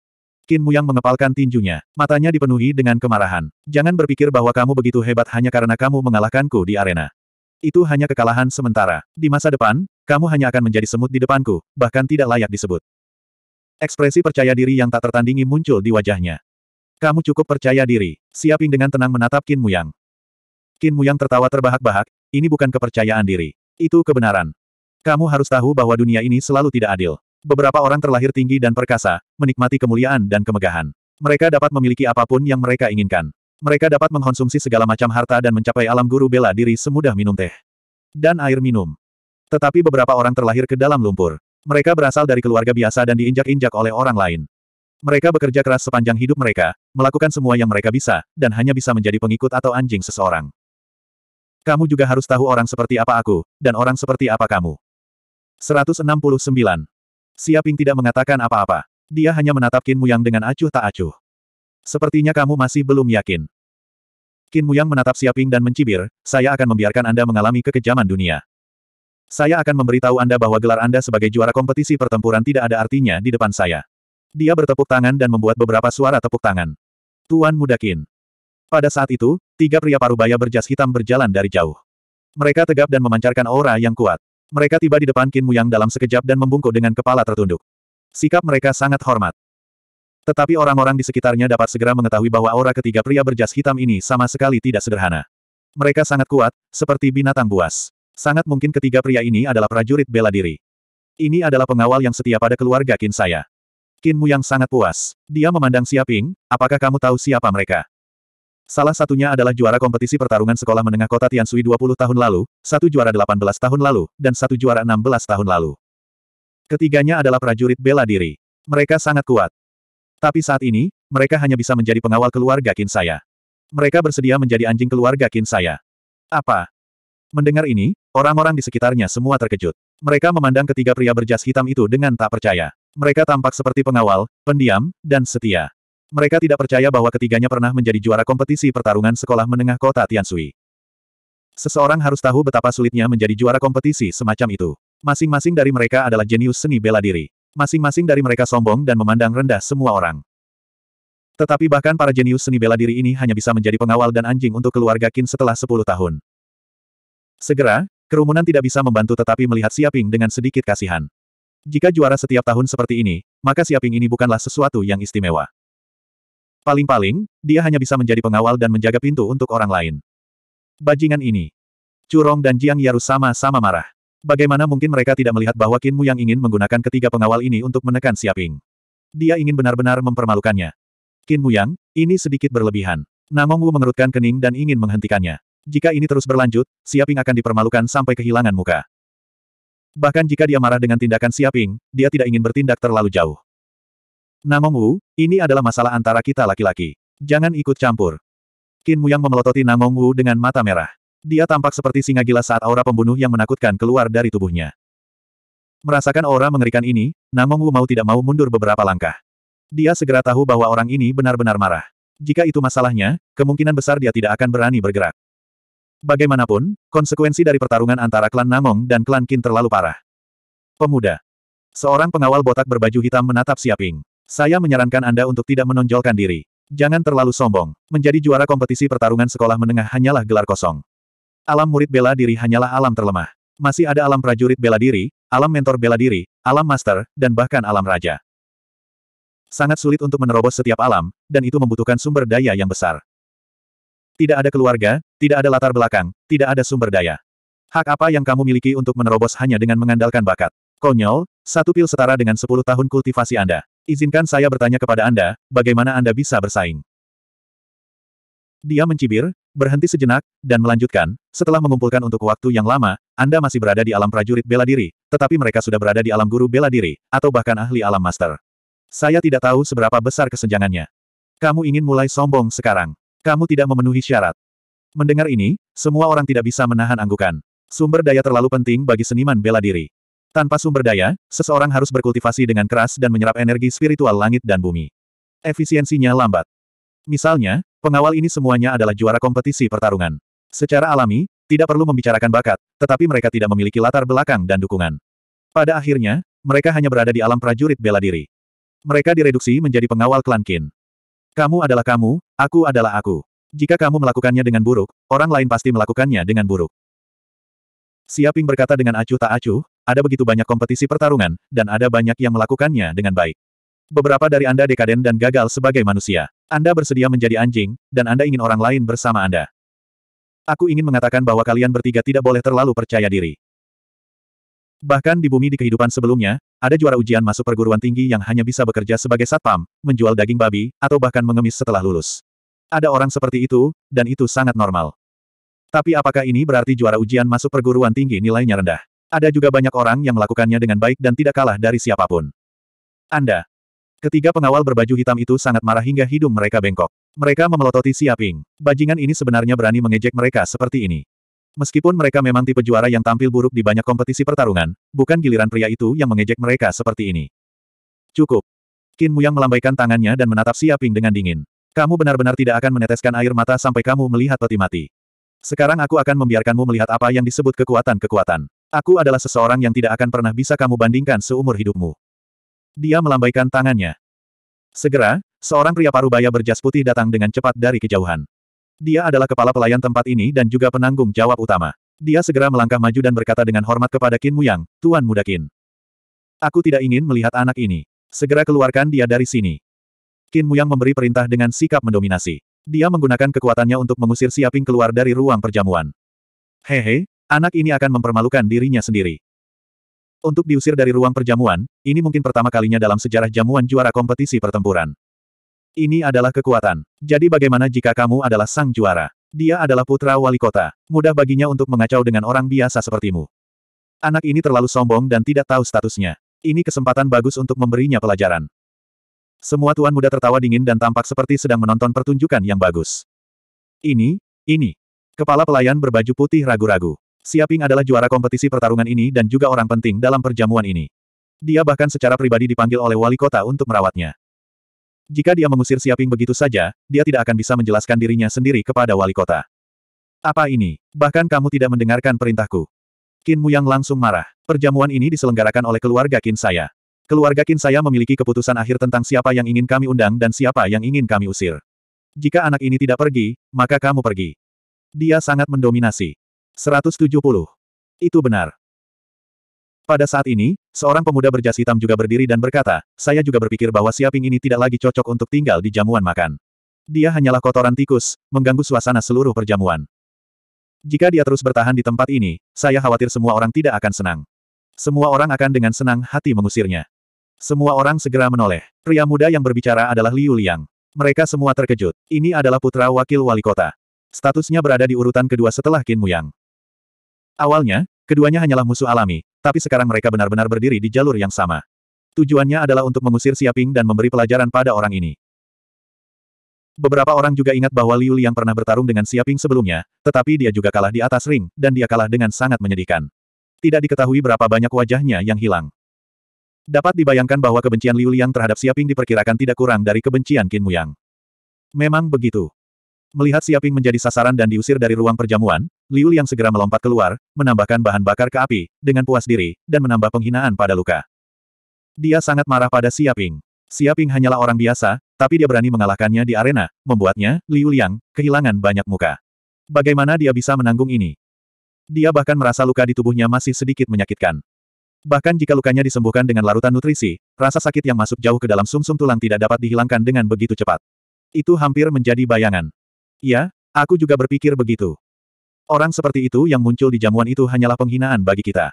Qin Muyang mengepalkan tinjunya. Matanya dipenuhi dengan kemarahan. Jangan berpikir bahwa kamu begitu hebat hanya karena kamu mengalahkanku di arena. Itu hanya kekalahan sementara. Di masa depan, kamu hanya akan menjadi semut di depanku, bahkan tidak layak disebut. Ekspresi percaya diri yang tak tertandingi muncul di wajahnya. Kamu cukup percaya diri. Siaping dengan tenang menatap Qin Muyang. Qin Muyang tertawa terbahak-bahak, ini bukan kepercayaan diri. Itu kebenaran. Kamu harus tahu bahwa dunia ini selalu tidak adil. Beberapa orang terlahir tinggi dan perkasa, menikmati kemuliaan dan kemegahan. Mereka dapat memiliki apapun yang mereka inginkan. Mereka dapat mengkonsumsi segala macam harta dan mencapai alam guru bela diri semudah minum teh. Dan air minum. Tetapi beberapa orang terlahir ke dalam lumpur. Mereka berasal dari keluarga biasa dan diinjak-injak oleh orang lain. Mereka bekerja keras sepanjang hidup mereka, melakukan semua yang mereka bisa, dan hanya bisa menjadi pengikut atau anjing seseorang. Kamu juga harus tahu orang seperti apa aku, dan orang seperti apa kamu. 169. Siaping tidak mengatakan apa-apa. Dia hanya menatap Qin Muyang dengan acuh tak acuh. Sepertinya kamu masih belum yakin. Qin Muyang menatap Siaping dan mencibir, saya akan membiarkan Anda mengalami kekejaman dunia. Saya akan memberitahu Anda bahwa gelar Anda sebagai juara kompetisi pertempuran tidak ada artinya di depan saya. Dia bertepuk tangan dan membuat beberapa suara tepuk tangan. Tuan Muda Qin. Pada saat itu, tiga pria parubaya berjas hitam berjalan dari jauh. Mereka tegap dan memancarkan aura yang kuat. Mereka tiba di depan Qin Muyang dalam sekejap dan membungkuk dengan kepala tertunduk. Sikap mereka sangat hormat. Tetapi orang-orang di sekitarnya dapat segera mengetahui bahwa aura ketiga pria berjas hitam ini sama sekali tidak sederhana. Mereka sangat kuat, seperti binatang buas. Sangat mungkin ketiga pria ini adalah prajurit bela diri. Ini adalah pengawal yang setia pada keluarga Qin saya. Qin Muyang sangat puas. Dia memandang Ping. apakah kamu tahu siapa mereka? Salah satunya adalah juara kompetisi pertarungan sekolah menengah kota Tiansui 20 tahun lalu, satu juara 18 tahun lalu, dan satu juara 16 tahun lalu. Ketiganya adalah prajurit bela diri. Mereka sangat kuat. Tapi saat ini, mereka hanya bisa menjadi pengawal keluarga kin saya. Mereka bersedia menjadi anjing keluarga kin saya. Apa? Mendengar ini, orang-orang di sekitarnya semua terkejut. Mereka memandang ketiga pria berjas hitam itu dengan tak percaya. Mereka tampak seperti pengawal, pendiam, dan setia. Mereka tidak percaya bahwa ketiganya pernah menjadi juara kompetisi pertarungan sekolah menengah kota Tiansui. Seseorang harus tahu betapa sulitnya menjadi juara kompetisi semacam itu. Masing-masing dari mereka adalah jenius seni bela diri. Masing-masing dari mereka sombong dan memandang rendah semua orang. Tetapi bahkan para jenius seni bela diri ini hanya bisa menjadi pengawal dan anjing untuk keluarga Qin setelah 10 tahun. Segera, kerumunan tidak bisa membantu tetapi melihat Siaping dengan sedikit kasihan. Jika juara setiap tahun seperti ini, maka Siaping ini bukanlah sesuatu yang istimewa. Paling-paling, dia hanya bisa menjadi pengawal dan menjaga pintu untuk orang lain. Bajingan ini. Curong dan Jiang Yaru sama-sama marah. Bagaimana mungkin mereka tidak melihat bahwa Qin Mu yang ingin menggunakan ketiga pengawal ini untuk menekan Siaping. Dia ingin benar-benar mempermalukannya. Qin Mu yang, ini sedikit berlebihan. Namong Wu mengerutkan kening dan ingin menghentikannya. Jika ini terus berlanjut, Siaping akan dipermalukan sampai kehilangan muka. Bahkan jika dia marah dengan tindakan Siaping, dia tidak ingin bertindak terlalu jauh. Namong Wu, ini adalah masalah antara kita laki-laki. Jangan ikut campur. Qin Muyang memelototi Namong Wu dengan mata merah. Dia tampak seperti singa gila saat aura pembunuh yang menakutkan keluar dari tubuhnya. Merasakan aura mengerikan ini, Namong Wu mau tidak mau mundur beberapa langkah. Dia segera tahu bahwa orang ini benar-benar marah. Jika itu masalahnya, kemungkinan besar dia tidak akan berani bergerak. Bagaimanapun, konsekuensi dari pertarungan antara klan Namong dan klan Qin terlalu parah. Pemuda. Seorang pengawal botak berbaju hitam menatap Siaping. Saya menyarankan Anda untuk tidak menonjolkan diri. Jangan terlalu sombong. Menjadi juara kompetisi pertarungan sekolah menengah hanyalah gelar kosong. Alam murid bela diri hanyalah alam terlemah. Masih ada alam prajurit bela diri, alam mentor bela diri, alam master, dan bahkan alam raja. Sangat sulit untuk menerobos setiap alam, dan itu membutuhkan sumber daya yang besar. Tidak ada keluarga, tidak ada latar belakang, tidak ada sumber daya. Hak apa yang kamu miliki untuk menerobos hanya dengan mengandalkan bakat? Konyol, satu pil setara dengan 10 tahun kultivasi Anda. Izinkan saya bertanya kepada Anda, bagaimana Anda bisa bersaing? Dia mencibir, berhenti sejenak, dan melanjutkan, setelah mengumpulkan untuk waktu yang lama, Anda masih berada di alam prajurit bela diri, tetapi mereka sudah berada di alam guru bela diri, atau bahkan ahli alam master. Saya tidak tahu seberapa besar kesenjangannya. Kamu ingin mulai sombong sekarang. Kamu tidak memenuhi syarat. Mendengar ini, semua orang tidak bisa menahan anggukan. Sumber daya terlalu penting bagi seniman bela diri. Tanpa sumber daya, seseorang harus berkultivasi dengan keras dan menyerap energi spiritual langit dan bumi. Efisiensinya lambat. Misalnya, pengawal ini semuanya adalah juara kompetisi pertarungan. Secara alami, tidak perlu membicarakan bakat, tetapi mereka tidak memiliki latar belakang dan dukungan. Pada akhirnya, mereka hanya berada di alam prajurit bela diri. Mereka direduksi menjadi pengawal klan Qin. Kamu adalah kamu, aku adalah aku. Jika kamu melakukannya dengan buruk, orang lain pasti melakukannya dengan buruk. Siaping berkata dengan acuh tak acuh, ada begitu banyak kompetisi pertarungan, dan ada banyak yang melakukannya dengan baik. Beberapa dari Anda dekaden dan gagal sebagai manusia. Anda bersedia menjadi anjing, dan Anda ingin orang lain bersama Anda. Aku ingin mengatakan bahwa kalian bertiga tidak boleh terlalu percaya diri. Bahkan di bumi di kehidupan sebelumnya, ada juara ujian masuk perguruan tinggi yang hanya bisa bekerja sebagai satpam, menjual daging babi, atau bahkan mengemis setelah lulus. Ada orang seperti itu, dan itu sangat normal. Tapi apakah ini berarti juara ujian masuk perguruan tinggi nilainya rendah? Ada juga banyak orang yang melakukannya dengan baik dan tidak kalah dari siapapun. Anda. Ketiga pengawal berbaju hitam itu sangat marah hingga hidung mereka bengkok. Mereka memelototi Siaping. Bajingan ini sebenarnya berani mengejek mereka seperti ini. Meskipun mereka memang tipe juara yang tampil buruk di banyak kompetisi pertarungan, bukan giliran pria itu yang mengejek mereka seperti ini. Cukup. Qin Muyang melambaikan tangannya dan menatap Siaping dengan dingin. Kamu benar-benar tidak akan meneteskan air mata sampai kamu melihat peti mati. Sekarang aku akan membiarkanmu melihat apa yang disebut kekuatan-kekuatan. Aku adalah seseorang yang tidak akan pernah bisa kamu bandingkan seumur hidupmu. Dia melambaikan tangannya. Segera, seorang pria parubaya berjas putih datang dengan cepat dari kejauhan. Dia adalah kepala pelayan tempat ini dan juga penanggung jawab utama. Dia segera melangkah maju dan berkata dengan hormat kepada Qin Muyang, Tuan Muda Qin. Aku tidak ingin melihat anak ini. Segera keluarkan dia dari sini. Qin Muyang memberi perintah dengan sikap mendominasi. Dia menggunakan kekuatannya untuk mengusir Siaping keluar dari ruang perjamuan. Hehe, Anak ini akan mempermalukan dirinya sendiri. Untuk diusir dari ruang perjamuan, ini mungkin pertama kalinya dalam sejarah jamuan juara kompetisi pertempuran. Ini adalah kekuatan. Jadi bagaimana jika kamu adalah sang juara? Dia adalah putra wali kota. Mudah baginya untuk mengacau dengan orang biasa sepertimu. Anak ini terlalu sombong dan tidak tahu statusnya. Ini kesempatan bagus untuk memberinya pelajaran. Semua tuan muda tertawa dingin dan tampak seperti sedang menonton pertunjukan yang bagus. Ini, ini. Kepala pelayan berbaju putih ragu-ragu. Siaping adalah juara kompetisi pertarungan ini dan juga orang penting dalam perjamuan ini. Dia bahkan secara pribadi dipanggil oleh wali kota untuk merawatnya. Jika dia mengusir Siaping begitu saja, dia tidak akan bisa menjelaskan dirinya sendiri kepada wali kota. Apa ini? Bahkan kamu tidak mendengarkan perintahku. Qin Yang langsung marah. Perjamuan ini diselenggarakan oleh keluarga Qin saya. Keluarga Qin saya memiliki keputusan akhir tentang siapa yang ingin kami undang dan siapa yang ingin kami usir. Jika anak ini tidak pergi, maka kamu pergi. Dia sangat mendominasi. 170. Itu benar. Pada saat ini, seorang pemuda berjas hitam juga berdiri dan berkata, saya juga berpikir bahwa Siaping ini tidak lagi cocok untuk tinggal di jamuan makan. Dia hanyalah kotoran tikus, mengganggu suasana seluruh perjamuan. Jika dia terus bertahan di tempat ini, saya khawatir semua orang tidak akan senang. Semua orang akan dengan senang hati mengusirnya. Semua orang segera menoleh. Pria muda yang berbicara adalah Liu Liang. Mereka semua terkejut. Ini adalah putra wakil wali kota. Statusnya berada di urutan kedua setelah Qin Muyang. Awalnya, keduanya hanyalah musuh alami, tapi sekarang mereka benar-benar berdiri di jalur yang sama. Tujuannya adalah untuk mengusir Siaping dan memberi pelajaran pada orang ini. Beberapa orang juga ingat bahwa Liu Liang pernah bertarung dengan Siaping sebelumnya, tetapi dia juga kalah di atas ring, dan dia kalah dengan sangat menyedihkan. Tidak diketahui berapa banyak wajahnya yang hilang. Dapat dibayangkan bahwa kebencian Liu Liang terhadap Siaping diperkirakan tidak kurang dari kebencian Qin Muyang. Memang begitu. Melihat Siaping menjadi sasaran dan diusir dari ruang perjamuan, Liu yang segera melompat keluar, menambahkan bahan bakar ke api, dengan puas diri, dan menambah penghinaan pada luka. Dia sangat marah pada Siaping. Siaping hanyalah orang biasa, tapi dia berani mengalahkannya di arena, membuatnya, Liu Liang, kehilangan banyak muka. Bagaimana dia bisa menanggung ini? Dia bahkan merasa luka di tubuhnya masih sedikit menyakitkan. Bahkan jika lukanya disembuhkan dengan larutan nutrisi, rasa sakit yang masuk jauh ke dalam sumsum -sum tulang tidak dapat dihilangkan dengan begitu cepat. Itu hampir menjadi bayangan. Iya, aku juga berpikir begitu. Orang seperti itu yang muncul di jamuan itu hanyalah penghinaan bagi kita.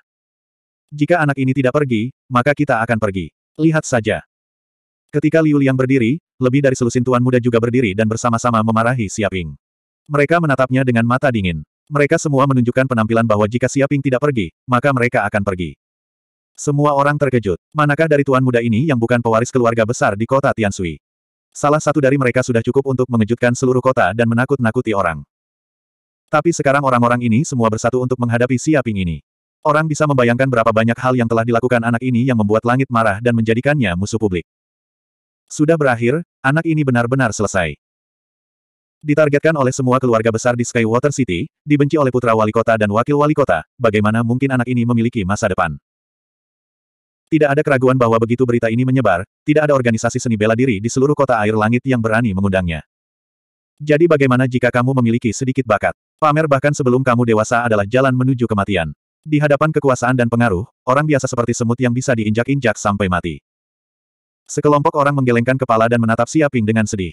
Jika anak ini tidak pergi, maka kita akan pergi. Lihat saja. Ketika Liu Liang berdiri, lebih dari selusin tuan muda juga berdiri dan bersama-sama memarahi Siaping. Mereka menatapnya dengan mata dingin. Mereka semua menunjukkan penampilan bahwa jika Siaping tidak pergi, maka mereka akan pergi. Semua orang terkejut. Manakah dari tuan muda ini yang bukan pewaris keluarga besar di kota Tiansui? Salah satu dari mereka sudah cukup untuk mengejutkan seluruh kota dan menakut-nakuti orang. Tapi sekarang orang-orang ini semua bersatu untuk menghadapi Siaping ini. Orang bisa membayangkan berapa banyak hal yang telah dilakukan anak ini yang membuat langit marah dan menjadikannya musuh publik. Sudah berakhir, anak ini benar-benar selesai. Ditargetkan oleh semua keluarga besar di Skywater City, dibenci oleh putra wali kota dan wakil wali kota, bagaimana mungkin anak ini memiliki masa depan. Tidak ada keraguan bahwa begitu berita ini menyebar, tidak ada organisasi seni bela diri di seluruh kota air langit yang berani mengundangnya. Jadi bagaimana jika kamu memiliki sedikit bakat? Pamer bahkan sebelum kamu dewasa adalah jalan menuju kematian. Di hadapan kekuasaan dan pengaruh, orang biasa seperti semut yang bisa diinjak-injak sampai mati. Sekelompok orang menggelengkan kepala dan menatap Siaping dengan sedih.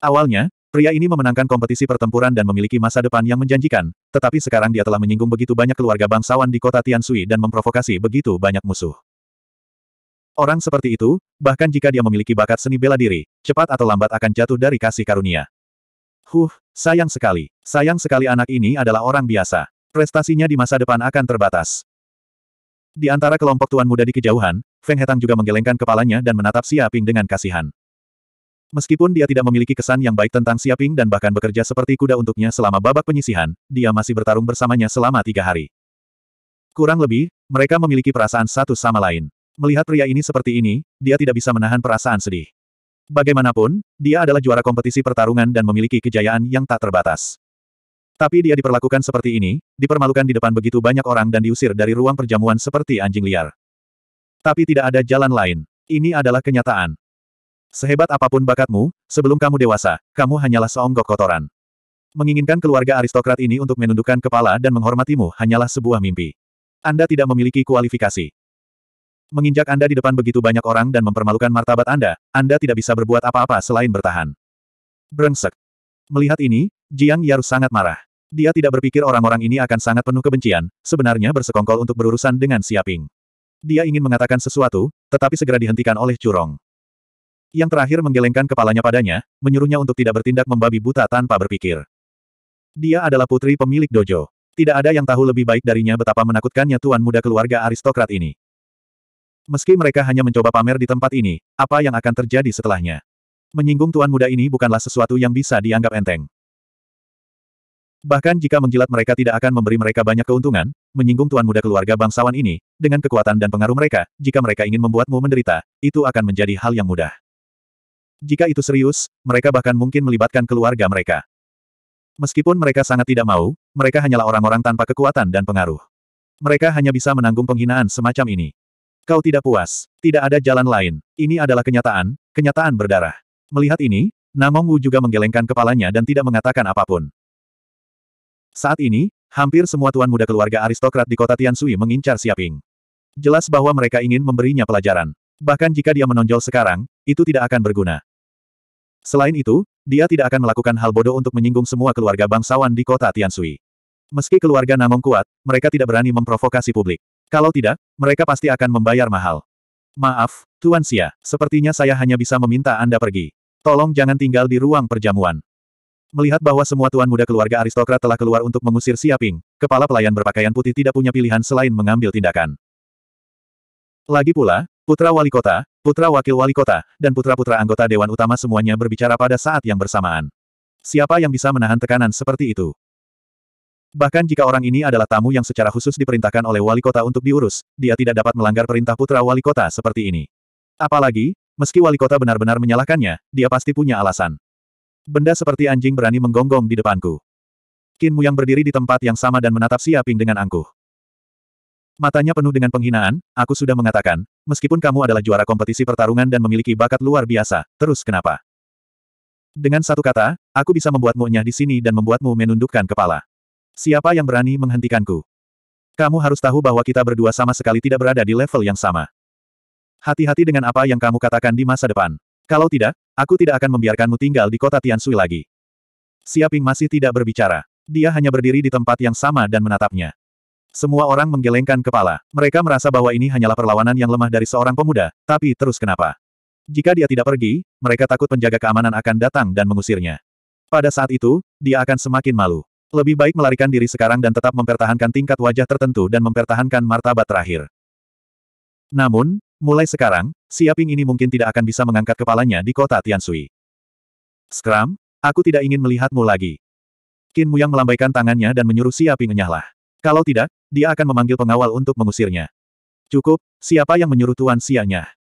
Awalnya, Pria ini memenangkan kompetisi pertempuran dan memiliki masa depan yang menjanjikan, tetapi sekarang dia telah menyinggung begitu banyak keluarga bangsawan di kota Tiansui dan memprovokasi begitu banyak musuh. Orang seperti itu, bahkan jika dia memiliki bakat seni bela diri, cepat atau lambat akan jatuh dari kasih karunia. Huh, sayang sekali. Sayang sekali anak ini adalah orang biasa. Prestasinya di masa depan akan terbatas. Di antara kelompok tuan muda di kejauhan, Feng Hetang juga menggelengkan kepalanya dan menatap Xia Ping dengan kasihan. Meskipun dia tidak memiliki kesan yang baik tentang Siaping dan bahkan bekerja seperti kuda untuknya selama babak penyisihan, dia masih bertarung bersamanya selama tiga hari. Kurang lebih, mereka memiliki perasaan satu sama lain. Melihat pria ini seperti ini, dia tidak bisa menahan perasaan sedih. Bagaimanapun, dia adalah juara kompetisi pertarungan dan memiliki kejayaan yang tak terbatas. Tapi dia diperlakukan seperti ini, dipermalukan di depan begitu banyak orang dan diusir dari ruang perjamuan seperti anjing liar. Tapi tidak ada jalan lain. Ini adalah kenyataan. Sehebat apapun bakatmu, sebelum kamu dewasa, kamu hanyalah seonggok kotoran. Menginginkan keluarga aristokrat ini untuk menundukkan kepala dan menghormatimu hanyalah sebuah mimpi. Anda tidak memiliki kualifikasi. Menginjak Anda di depan begitu banyak orang dan mempermalukan martabat Anda, Anda tidak bisa berbuat apa-apa selain bertahan. Brengsek. Melihat ini, Jiang Yaru sangat marah. Dia tidak berpikir orang-orang ini akan sangat penuh kebencian, sebenarnya bersekongkol untuk berurusan dengan Siaping. Dia ingin mengatakan sesuatu, tetapi segera dihentikan oleh Curong. Yang terakhir menggelengkan kepalanya padanya, menyuruhnya untuk tidak bertindak membabi buta tanpa berpikir. Dia adalah putri pemilik dojo. Tidak ada yang tahu lebih baik darinya betapa menakutkannya tuan muda keluarga aristokrat ini. Meski mereka hanya mencoba pamer di tempat ini, apa yang akan terjadi setelahnya? Menyinggung tuan muda ini bukanlah sesuatu yang bisa dianggap enteng. Bahkan jika menjilat mereka tidak akan memberi mereka banyak keuntungan, menyinggung tuan muda keluarga bangsawan ini, dengan kekuatan dan pengaruh mereka, jika mereka ingin membuatmu menderita, itu akan menjadi hal yang mudah. Jika itu serius, mereka bahkan mungkin melibatkan keluarga mereka. Meskipun mereka sangat tidak mau, mereka hanyalah orang-orang tanpa kekuatan dan pengaruh. Mereka hanya bisa menanggung penghinaan semacam ini. Kau tidak puas, tidak ada jalan lain. Ini adalah kenyataan, kenyataan berdarah. Melihat ini, Namong Wu juga menggelengkan kepalanya dan tidak mengatakan apapun. Saat ini, hampir semua tuan muda keluarga aristokrat di kota Tiansui mengincar Siaping. Jelas bahwa mereka ingin memberinya pelajaran. Bahkan jika dia menonjol sekarang, itu tidak akan berguna. Selain itu, dia tidak akan melakukan hal bodoh untuk menyinggung semua keluarga bangsawan di kota Tiansui. Meski keluarga Namong kuat, mereka tidak berani memprovokasi publik. Kalau tidak, mereka pasti akan membayar mahal. Maaf, Tuan Xia, sepertinya saya hanya bisa meminta Anda pergi. Tolong jangan tinggal di ruang perjamuan. Melihat bahwa semua tuan muda keluarga aristokrat telah keluar untuk mengusir Siaping, kepala pelayan berpakaian putih tidak punya pilihan selain mengambil tindakan. Lagi pula, Putra wali kota, putra wakil wali kota, dan putra-putra anggota dewan utama semuanya berbicara pada saat yang bersamaan. Siapa yang bisa menahan tekanan seperti itu? Bahkan jika orang ini adalah tamu yang secara khusus diperintahkan oleh wali kota untuk diurus, dia tidak dapat melanggar perintah putra wali kota seperti ini. Apalagi, meski wali kota benar-benar menyalahkannya, dia pasti punya alasan. Benda seperti anjing berani menggonggong di depanku. Kinmu yang berdiri di tempat yang sama dan menatap Siaping dengan angkuh. Matanya penuh dengan penghinaan, aku sudah mengatakan, meskipun kamu adalah juara kompetisi pertarungan dan memiliki bakat luar biasa, terus kenapa? Dengan satu kata, aku bisa membuatmu nyah di sini dan membuatmu menundukkan kepala. Siapa yang berani menghentikanku? Kamu harus tahu bahwa kita berdua sama sekali tidak berada di level yang sama. Hati-hati dengan apa yang kamu katakan di masa depan. Kalau tidak, aku tidak akan membiarkanmu tinggal di kota Tiansui lagi. Siaping masih tidak berbicara. Dia hanya berdiri di tempat yang sama dan menatapnya. Semua orang menggelengkan kepala. Mereka merasa bahwa ini hanyalah perlawanan yang lemah dari seorang pemuda, tapi terus kenapa? Jika dia tidak pergi, mereka takut penjaga keamanan akan datang dan mengusirnya. Pada saat itu, dia akan semakin malu. Lebih baik melarikan diri sekarang dan tetap mempertahankan tingkat wajah tertentu dan mempertahankan martabat terakhir. Namun, mulai sekarang, Siaping ini mungkin tidak akan bisa mengangkat kepalanya di kota Tiansui. Skram, aku tidak ingin melihatmu lagi. Qin Muyang melambaikan tangannya dan menyuruh Siaping menyahlah. Kalau tidak, dia akan memanggil pengawal untuk mengusirnya. Cukup, siapa yang menyuruh Tuan Sianya?